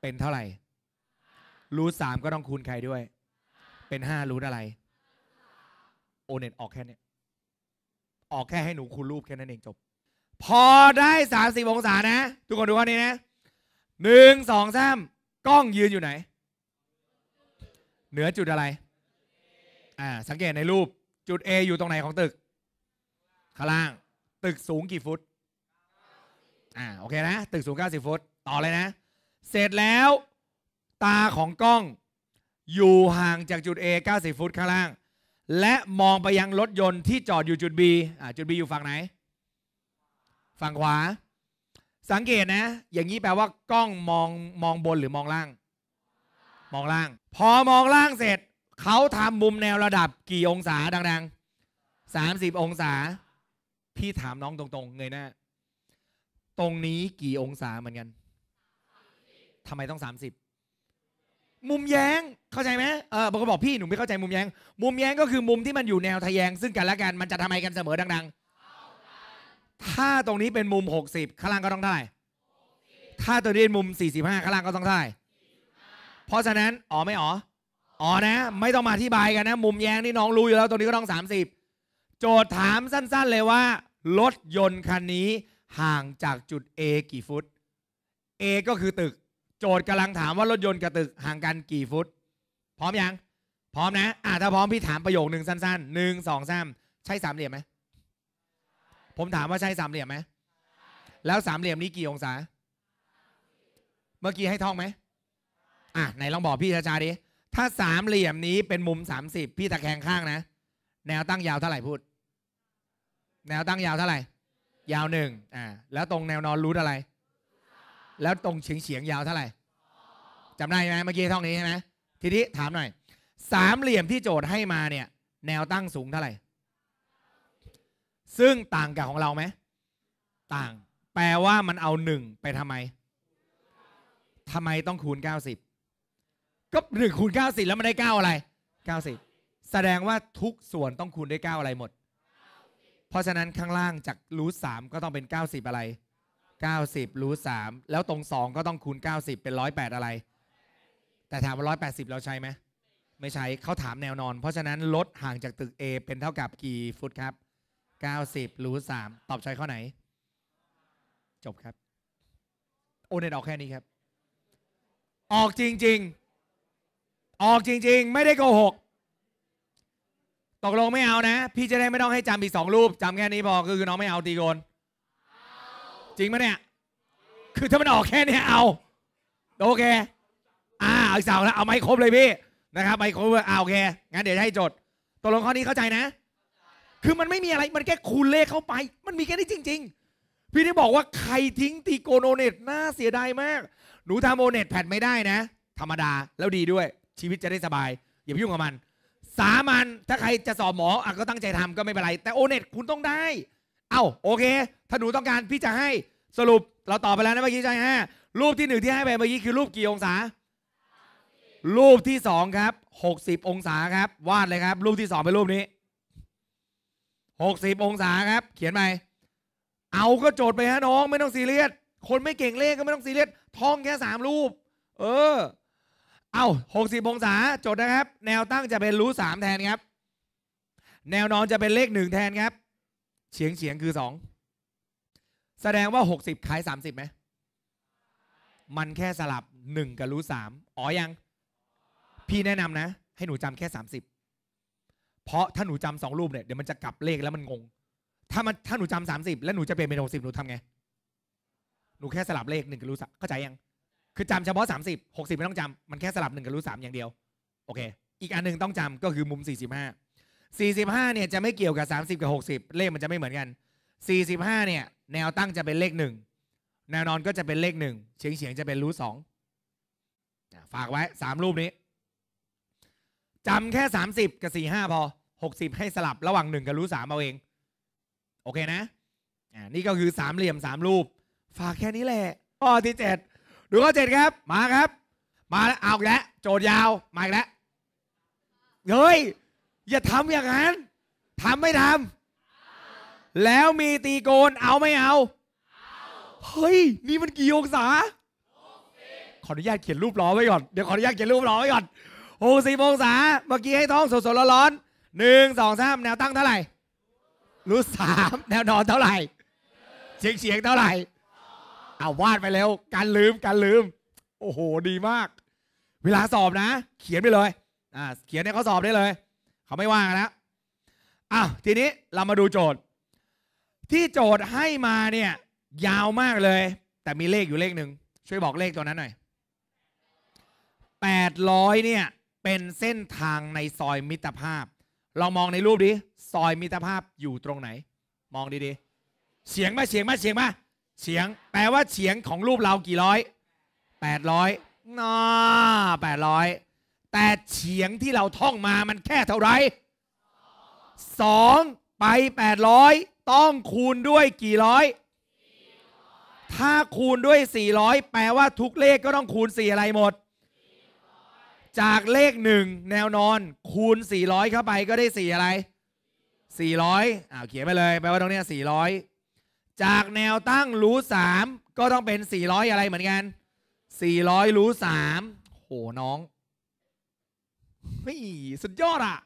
เป็นเท่าไหร่ รู้สามก็ต้องคูณใครด้วย เป็นห้ารู้อะไร โอเน็ตออกแค่นี้ออกแค่ให้หนูคูณรูปแค่นั้นเองจบ พอได้สามสี่องศานะ ทุกคนดูข้อนี้นะหนึ่งสองสามกล้องยืนอยู่ไหน เหนือจุดอะไร อ่า สังเกตในรูปจุด A อยู่ตรงไหนของตึก ข้างล่าง ตึกสูงกี่ฟุตอ่าโอเคนะ ตึกสูง 90 ฟุตต่อเลยนะ เสร็จแล้ว ตาของกล้องอยู่ห่างจากจุด A 90 ฟุตข้างล่าง และมองไปยังรถยนต์ที่จอดอยู่จุด B อ่าจุด B อยู่ฝั่งไหน ฝั่งขวา สังเกตนะ อย่างนี้แปลว่ากล้องมองมองบนหรือมองล่าง มองล่างพอมองล่างเสร็จเขาทำมุมแนวระดับกี่องศาดังๆ สามสิบองศา พี่ถามน้องตรงๆเงยหน้าตรงนี้กี่องศาเหมือนกันทำไมต้องสามสิบ มุมแย้งเข้าใจไหมเออบางคนบอกพี่ หนูไม่เข้าใจมุมแย้งมุมแย้งก็คือ มุมที่มันอยู่แนวทะแยง ซึ่งกันและกันมันจะทำไมกันเสมอดังๆ ถ้าตรงนี้เป็นมุมหกสิบข้างล่างก็ต้องได้ถ้าตัวนี้เป็นมุม45ข้างล่างก็ต้องได่เพราะฉะนั้นอ๋อไม่อ๋ออ๋อนะไม่ต้องมาอธิบายกันนะ มุมแยงนี่น้องรู้อยู่ แล้วตรงนี้ก็ต้อง30 โจทย์ถามสั้นๆเลยว่ารถยนต์คันนี้ ห่างจากจุด A กี่ฟุต A ก็คือตึก โจทย์กำลังถามว่ารถยนต์กับตึกห่างกันกี่ฟุต พร้อมยังพร้อมนะอ่ะถ้าพร้อมพี่ถามประโยคหนึ่งสั้นๆ หนึ่งสองสามใช่สามเหลี่ยมไหมผมถามว่าใช่สามเหลี่ยมไหมแล้วสามเหลี่ยมนี้กี่องศาเมื่อกี้ให้ท่องไหมอ่ะไหนลองบอกพี่ชาชาดิถ้าสามเหลี่ยมนี้เป็นมุมสามสิบพี่ตะแคงข้างนะแนวตั้งยาวเท่าไหร่พูด แนวตั้งยาวเท่าไหร่ ยาวหนึ่งอ่าแล้วตรงแนวนอนรูทอะไร แล้วตรงเฉียงเฉียงยาวเท่าไหร่จำได้ไหมเมื่อกี้ท่องนี้ใช่ไหมทีนี้ถามหน่อย สามเหลี่ยมที่โจทย์ให้มาเนี่ย แนวตั้งสูงเท่าไหร่ซึ่งต่างกับของเราไหมต่าง แปลว่ามันเอาหนึ่งไปทำไมทำไมต้องคูณเก้าสิบก็หนึ่งคูณเก้าสิบแล้วมันได้เก้าอะไรเก้าสิบแสดงว่าทุกส่วนต้องคูณด้วยเก้าอะไรหมด เพราะฉะนั้นข้างล่างจากรูทสามก็ต้องเป็นเก้าสิบอะไรเก้าสิบรูทสามแล้วตรงสองก็ต้องคูณเก้าสิบเป็นร้อยแปดอะไร แต่ถามว่าร้อยแปดสิบเราใช่ไหม ไม่ใช่เขาถามแนวนอน เพราะฉะนั้นลดห่างจากตึก A เป็นเท่ากับกี่ฟุตครับเก้าสิบรูทสามตอบใช้ข้อไหน จบครับ โอเน็ตออกแค่นี้ครับ ออกจริงๆออกจริง ๆ ไม่ได้โกหก ตกลงไม่เอานะ พี่จะได้ไม่ต้องให้จำอีกสองรูปจำแค่นี้พอคือน้องไม่เอาตีโกนจริงไหมเนี่ยคือถ้ามันออกแค่นี้เอาโอเคอ่าอีกสาวแล้วเอาไม่ครบเลยพี่นะครับไม่ครบเอาโอเคงั้นเดี๋ยวให้จดตกลงข้อนี้เข้าใจนะคือมันไม่มีอะไรมันแค่คูณเลขเข้าไป มันมีแค่นี้จริง ๆ พี่ได้บอกว่าใครทิ้งตีโกโนเน็ตน่าเสียดายมากหนูทำโมเน็ตแพทไม่ได้นะ ธรรมดาแล้วดีด้วยชีวิตจะได้สบายอย่าไปยุ่งกับมัน สามัญถ้าใครจะสอบหมออ่ะก็ตั้งใจทำก็ไม่เป็นไร แต่โอเน็ตคุณต้องได้ เอ้า โอเคถ้าหนูต้องการพี่จะให้สรุปเราตอบไปแล้วนะเมื่อกี้ใช่ฮะรูปที่หนึ่งที่ให้ไปเมื่อกี้คือรูปกี่องศา รูปที่สองครับหกสิบองศาครับวาดเลยครับรูปที่สองเป็นรูปนี้หกสิบองศาครับเขียนไปเอาก็โจทย์ไปฮะน้อง ไม่ต้องซีเรียสคนไม่เก่งเลขก็ไม่ต้องซีเรียสท่องแค่สามรูป เออเอา60องศา จดนะครับ แนวตั้งจะเป็นรู้สามแทนครับ แนวนอนจะเป็นเลขหนึ่งแทนครับ เฉียงเฉียงคือสอง แสดงว่า60คล้าย30ไหม มันแค่สลับ 1 กับรู้สามอ๋อยัง พี่แนะนำนะ ให้หนูจำแค่ 30เพราะถ้าหนูจำสองรูปเนี่ย เดี๋ยวมันจะกลับเลขแล้วมันงง ถ้ามันถ้าหนูจำสามสิบแล้วหนูจะเปลี่ยนเป็นหกสิบหนูทำไง หนูแค่สลับเลขหนึ่งกับรู้สามเข้าใจยังคือจำเฉพาะ 30 60 ไม่ต้องจำมันแค่สลับหนึ่งกับรูทสามอย่างเดียวโอเคอีกอันหนึ่งต้องจำก็คือมุม 45 45เนี่ยจะไม่เกี่ยวกับ 30 กับ 60เลขมันจะไม่เหมือนกัน 45เนี่ยแนวตั้งจะเป็นเลขหนึ่งแนวนอนก็จะเป็นเลขหนึ่งเฉียงเฉียงจะเป็นรูทสองฝากไว้สามรูปนี้ จำแค่ 30 กับ 45 พอ 60 ให้สลับระหว่าง1 กับรูทสามเอาเองโอเคนะอ่านี่ก็คือสามเหลี่ยมสามรูป ฝากแค่นี้แหละข้อที่7ดูข้อเจ็ดครับ มาครับ มาแล้วเอาแล้วโจทย์ยาว มาแล้วเฮ้ย อย่าทำอย่างนั้นทำไม่ทำแล้วมีตีโกนเอาไม่เอา เฮ้ย นี่มันกี่องศาขออนุญาตเขียนรูปล้อไว้ก่อนเดี๋ยวขออนุญาตเขียนรูปล้อไว้ก่อนโอ้สี่องศาเมื่อกี้ให้ท้องสดๆร้อนๆหนึ่งสองสามแนวตั้งเท่าไหร่รู้สามแนวนอนเท่าไหร่เฉียงเฉียงเท่าไหร่เอาวาดไปแล้วการลืมการลืม โอ้โหดีมาก เวลาสอบนะ เขียนไปเลยอ่าเขียนให้เขาสอบได้เลย เขาไม่ว่างนะอ้าวทีนี้เรามาดูโจทย์ ที่โจทย์ให้มาเนี่ยยาวมากเลย แต่มีเลขอยู่เลขหนึ่งช่วยบอกเลขตัวนั้นหน่อย 800เนี่ยเป็นเส้นทางในซอยมิตรภาพ ลองมองในรูปดิซอยมิตรภาพอยู่ตรงไหน มองดีๆ เสียงมาเสียงมาเสียงมาเสียง แปลว่าเสียงของรูปเรา กี่ร้อยแปดร้อยน้าแปดร้อยแต่เสียงที่เราท่องมามันแค่เท่าไหร่สองไปแปดร้อยต้องคูณด้วยกี่ร้อยถ้าคูณด้วยสี่ร้อยแปลว่าทุกเลขก็ต้องคูณสี่อะไรหมด จากเลขหนึ่งแนวนอนคูณสี่ร้อยเข้าไปก็ได้สี่อะไรสี่ร้อยอ้าวเขียนไปเลย แปลว่าตรงนี้สี่ร้อยจากแนวตั้งรูสามก็ต้องเป็น 400 อะไรเหมือนกัน 400รูสามโหน้องเฮ้ยสุดยอดอ่ะ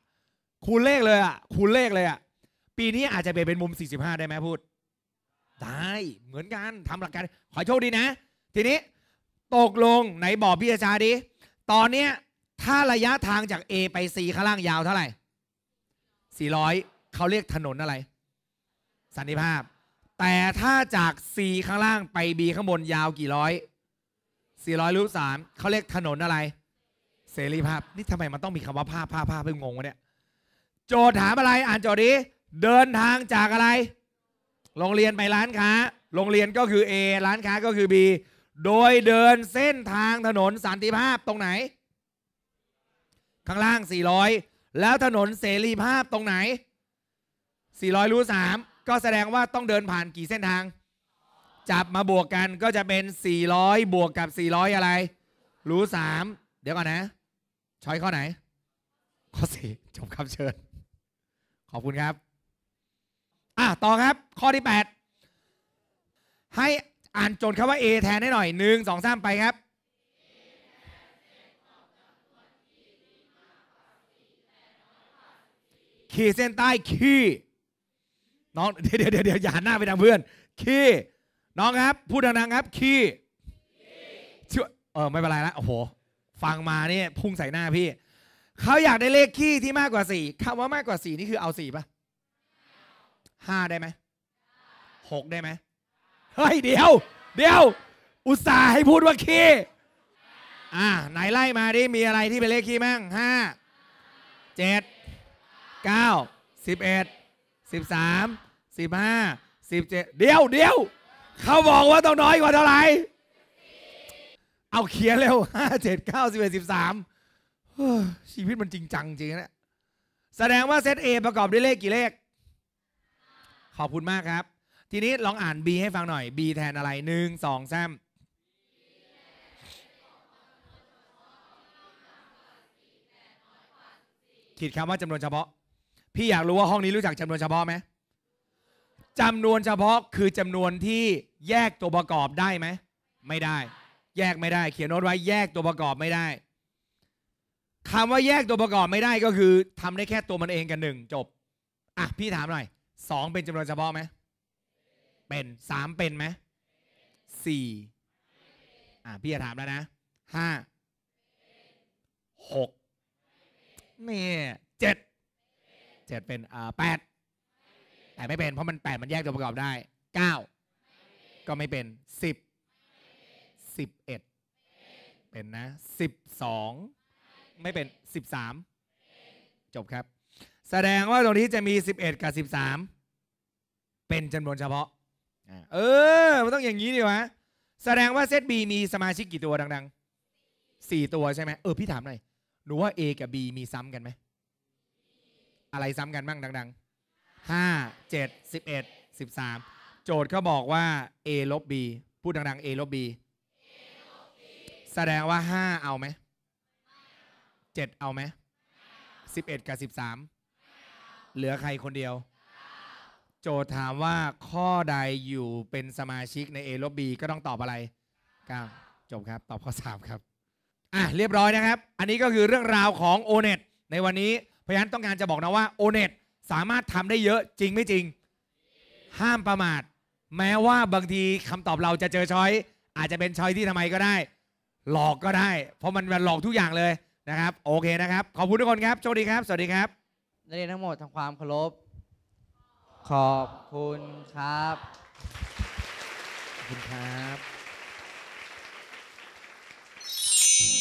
คูณเลขเลยอ่ะคูณเลขเลยอ่ะ ปีนี้อาจจะเปเป็นมุม 45 ได้ไหมพูด ได้เหมือนกันทำหลักการ ขอโชคดีนะ ทีนี้ ตกลง ไหนบอกพี่อาจารย์ดิตอนเนี้ยถ้าระยะทางจาก A ไป C ข้างล่างยาวเท่าไหร่ 400เขาเรียกถนนอะไร สันนิภาพแต่ถ้าจาก C ข้างล่างไป B ข้างบนยาวกี่ร้อย 400 รูปสามเขาเรียกถนนอะไร เสรีภาพ นี่ทำไมมันต้องมีคำว่าภาพ ภาพภาพเพิ่งงงวะเนี่ย โจทย์ถามอะไร อ่านโจทย์ดิ เดินทางจากอะไร โรงเรียนไปร้านค้า โรงเรียนก็คือ A ร้านค้าก็คือ B โดยเดินเส้นทางถนนสันติภาพตรงไหน ข้างล่าง 400 แล้วถนนเสรีภาพตรงไหน 400 รูา3ก็แสดงว่าต้องเดินผ่านกี่เส้นทาง จับมาบวกกันก็จะเป็น 400 บวกกับ 400 อะไร รู้ 3 เดี๋ยวก่อนนะ ช้อยข้อไหน ข้อสี่จบครับเชิญ ขอบคุณครับ อ่ะต่อครับ ข้อที่ 8 ให้อ่านโจทย์คำว่า A แทนให้หน่อย 1 2 3 ไปครับ ขีดเส้นใต้ขี้น้องเดี๋ยวเดี๋ยวอย่าหันหน้าไปทางเพื่อนขี้น้องครับ พูดดังๆ ครับขี้ชี้เออไม่เป็นไรละโอ้โห ฟังมาเนี่ย พุ่งใส่หน้าพี่ เขาอยากได้เลขขี้ที่มากกว่าสี่คำว่ามากกว่าสี่นี่คือเอาสี่ปะห้าได้ไหมหกได้ไหมเฮ้ย เดี๋ยว เดี๋ยวอุตส่าห์ให้พูดว่าขี้อ่าไหนไล่มาดิมีอะไรที่เป็นเลขขี้มั่งห้าเจ็ดเก้าสิบเอ็ดสิบสามสิบห้าสิบเจ็ดเดียว เดียว เขาบอกว่าต้องน้อยกว่าเท่าไหร่เอาเขียนเร็วห้าเจ็ดเก้าสิบเอ็ดสิบสามชีวิตมันจริงจัง จริงนะ แสดงว่าเซตเอประกอบด้วยเลขกี่เลข ขอบคุณมากครับ ทีนี้ลองอ่าน B ให้ฟังหน่อย B แทนอะไรหนึ่งสองสามขีดคำว่าจำนวนเฉพาะ พี่อยากรู้ว่าห้องนี้รู้จักจำนวนเฉพาะไหมจำนวนเฉพาะคือ จำนวนที่แยกตัวประกอบได้ไหม ไม่ได้ แยกไม่ได้ เขียนโน้ตไว้แยกตัวประกอบไม่ได้ คำว่าแยกตัวประกอบไม่ได้ก็คือทำได้แค่ตัวมันเองกันหนึ่งจบอ่ะ พี่ถามหน่อยสองเป็น จำนวนเฉพาะไหมเป็นสามเป็นไหมสี่อ่ะพี่จะถามแล้วนะห้าหกนี่เจ็ดเจ็ดเป็นอ่าแปดแต่ไม่เป็น เพราะมันแปดมันแยกตัวประกอบได้เก้าก็ไม่เป็นสิบสิบเอ็ดเป็นนะสิบสองไม่เป็นสิบสามจบครับ แสดงว่าตรงนี้จะมีสิบเอ็ดกับสิบสามเป็นจำนวนเฉพาะ เออ มันต้องอย่างนี้ดีวะ แสดงว่าเซตบีมีสมาชิกกี่ตัวดังๆสี่ตัวใช่ไหมเออพี่ถามหน่อยหนูว่า A กับ B มีซ้ำกันไหม อะไรซ้ำกันบ้างดังๆ5 7 11 13 โจทย์เขาบอกว่า a ลบ b พูดดัง ๆ a ลบ b แสดงว่า 5 เอาไหม 7 เอาไหม 11 กับ 13 เหลือใครคนเดียว โจทย์ถามว่าข้อใดอยู่เป็นสมาชิกใน a ลบ b ก็ต้องตอบอะไร9จบครับตอบข้อ3ครับอ่ะเรียบร้อยนะครับ อันนี้ก็คือเรื่องราวของ o n e t ในวันนี้พยานต้องการจะบอกนะว่า o n e t สามารถทำได้เยอะจริง ไม่จริง ห้ามประมาทแม้ว่าบางทีคำตอบเราจะเจอช้อยอาจจะเป็นช้อยที่ทำไมก็ได้ หลอกก็ได้ เพราะมันมันหลอกทุกอย่างเลยนะครับ โอเคนะครับ ขอบคุณทุกคนครับโชคดีครับสวัสดีครับนักเรียนทั้งหมดทำความเคารพขอบคุณครับ ขอบคุณครับ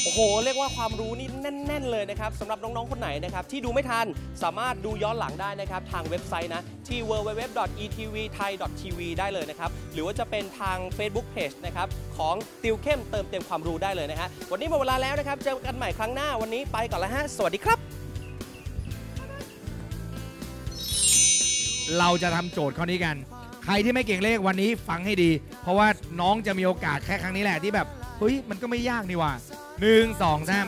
โอ้โห เรียกว่าความรู้นี่แน่น ๆ เลยนะครับสำหรับน้อง ๆ คนไหนนะครับที่ดูไม่ทัน สามารถดูย้อนหลังได้นะครับ ทางเว็บไซต์นะ ที่ www.etvthai.tv ได้เลยนะครับ หรือว่าจะเป็นทาง Facebook Page นะครับ ของติวเข้มเติมเต็มความรู้ได้เลยนะฮะวันนี้หมดเวลาแล้วนะครับ เจอกันใหม่ครั้งหน้าวันนี้ไปก่อนละฮะสวัสดีครับ เราจะทำโจทย์ข้อนี้กัน ใครที่ไม่เก่งเลขวันนี้ฟังให้ดี เพราะว่าน้องจะมีโอกาสแค่ครั้งนี้แหละที่แบบเฮ้ย มันก็ไม่ยากนี่ว่ะหนึ่งสองแซม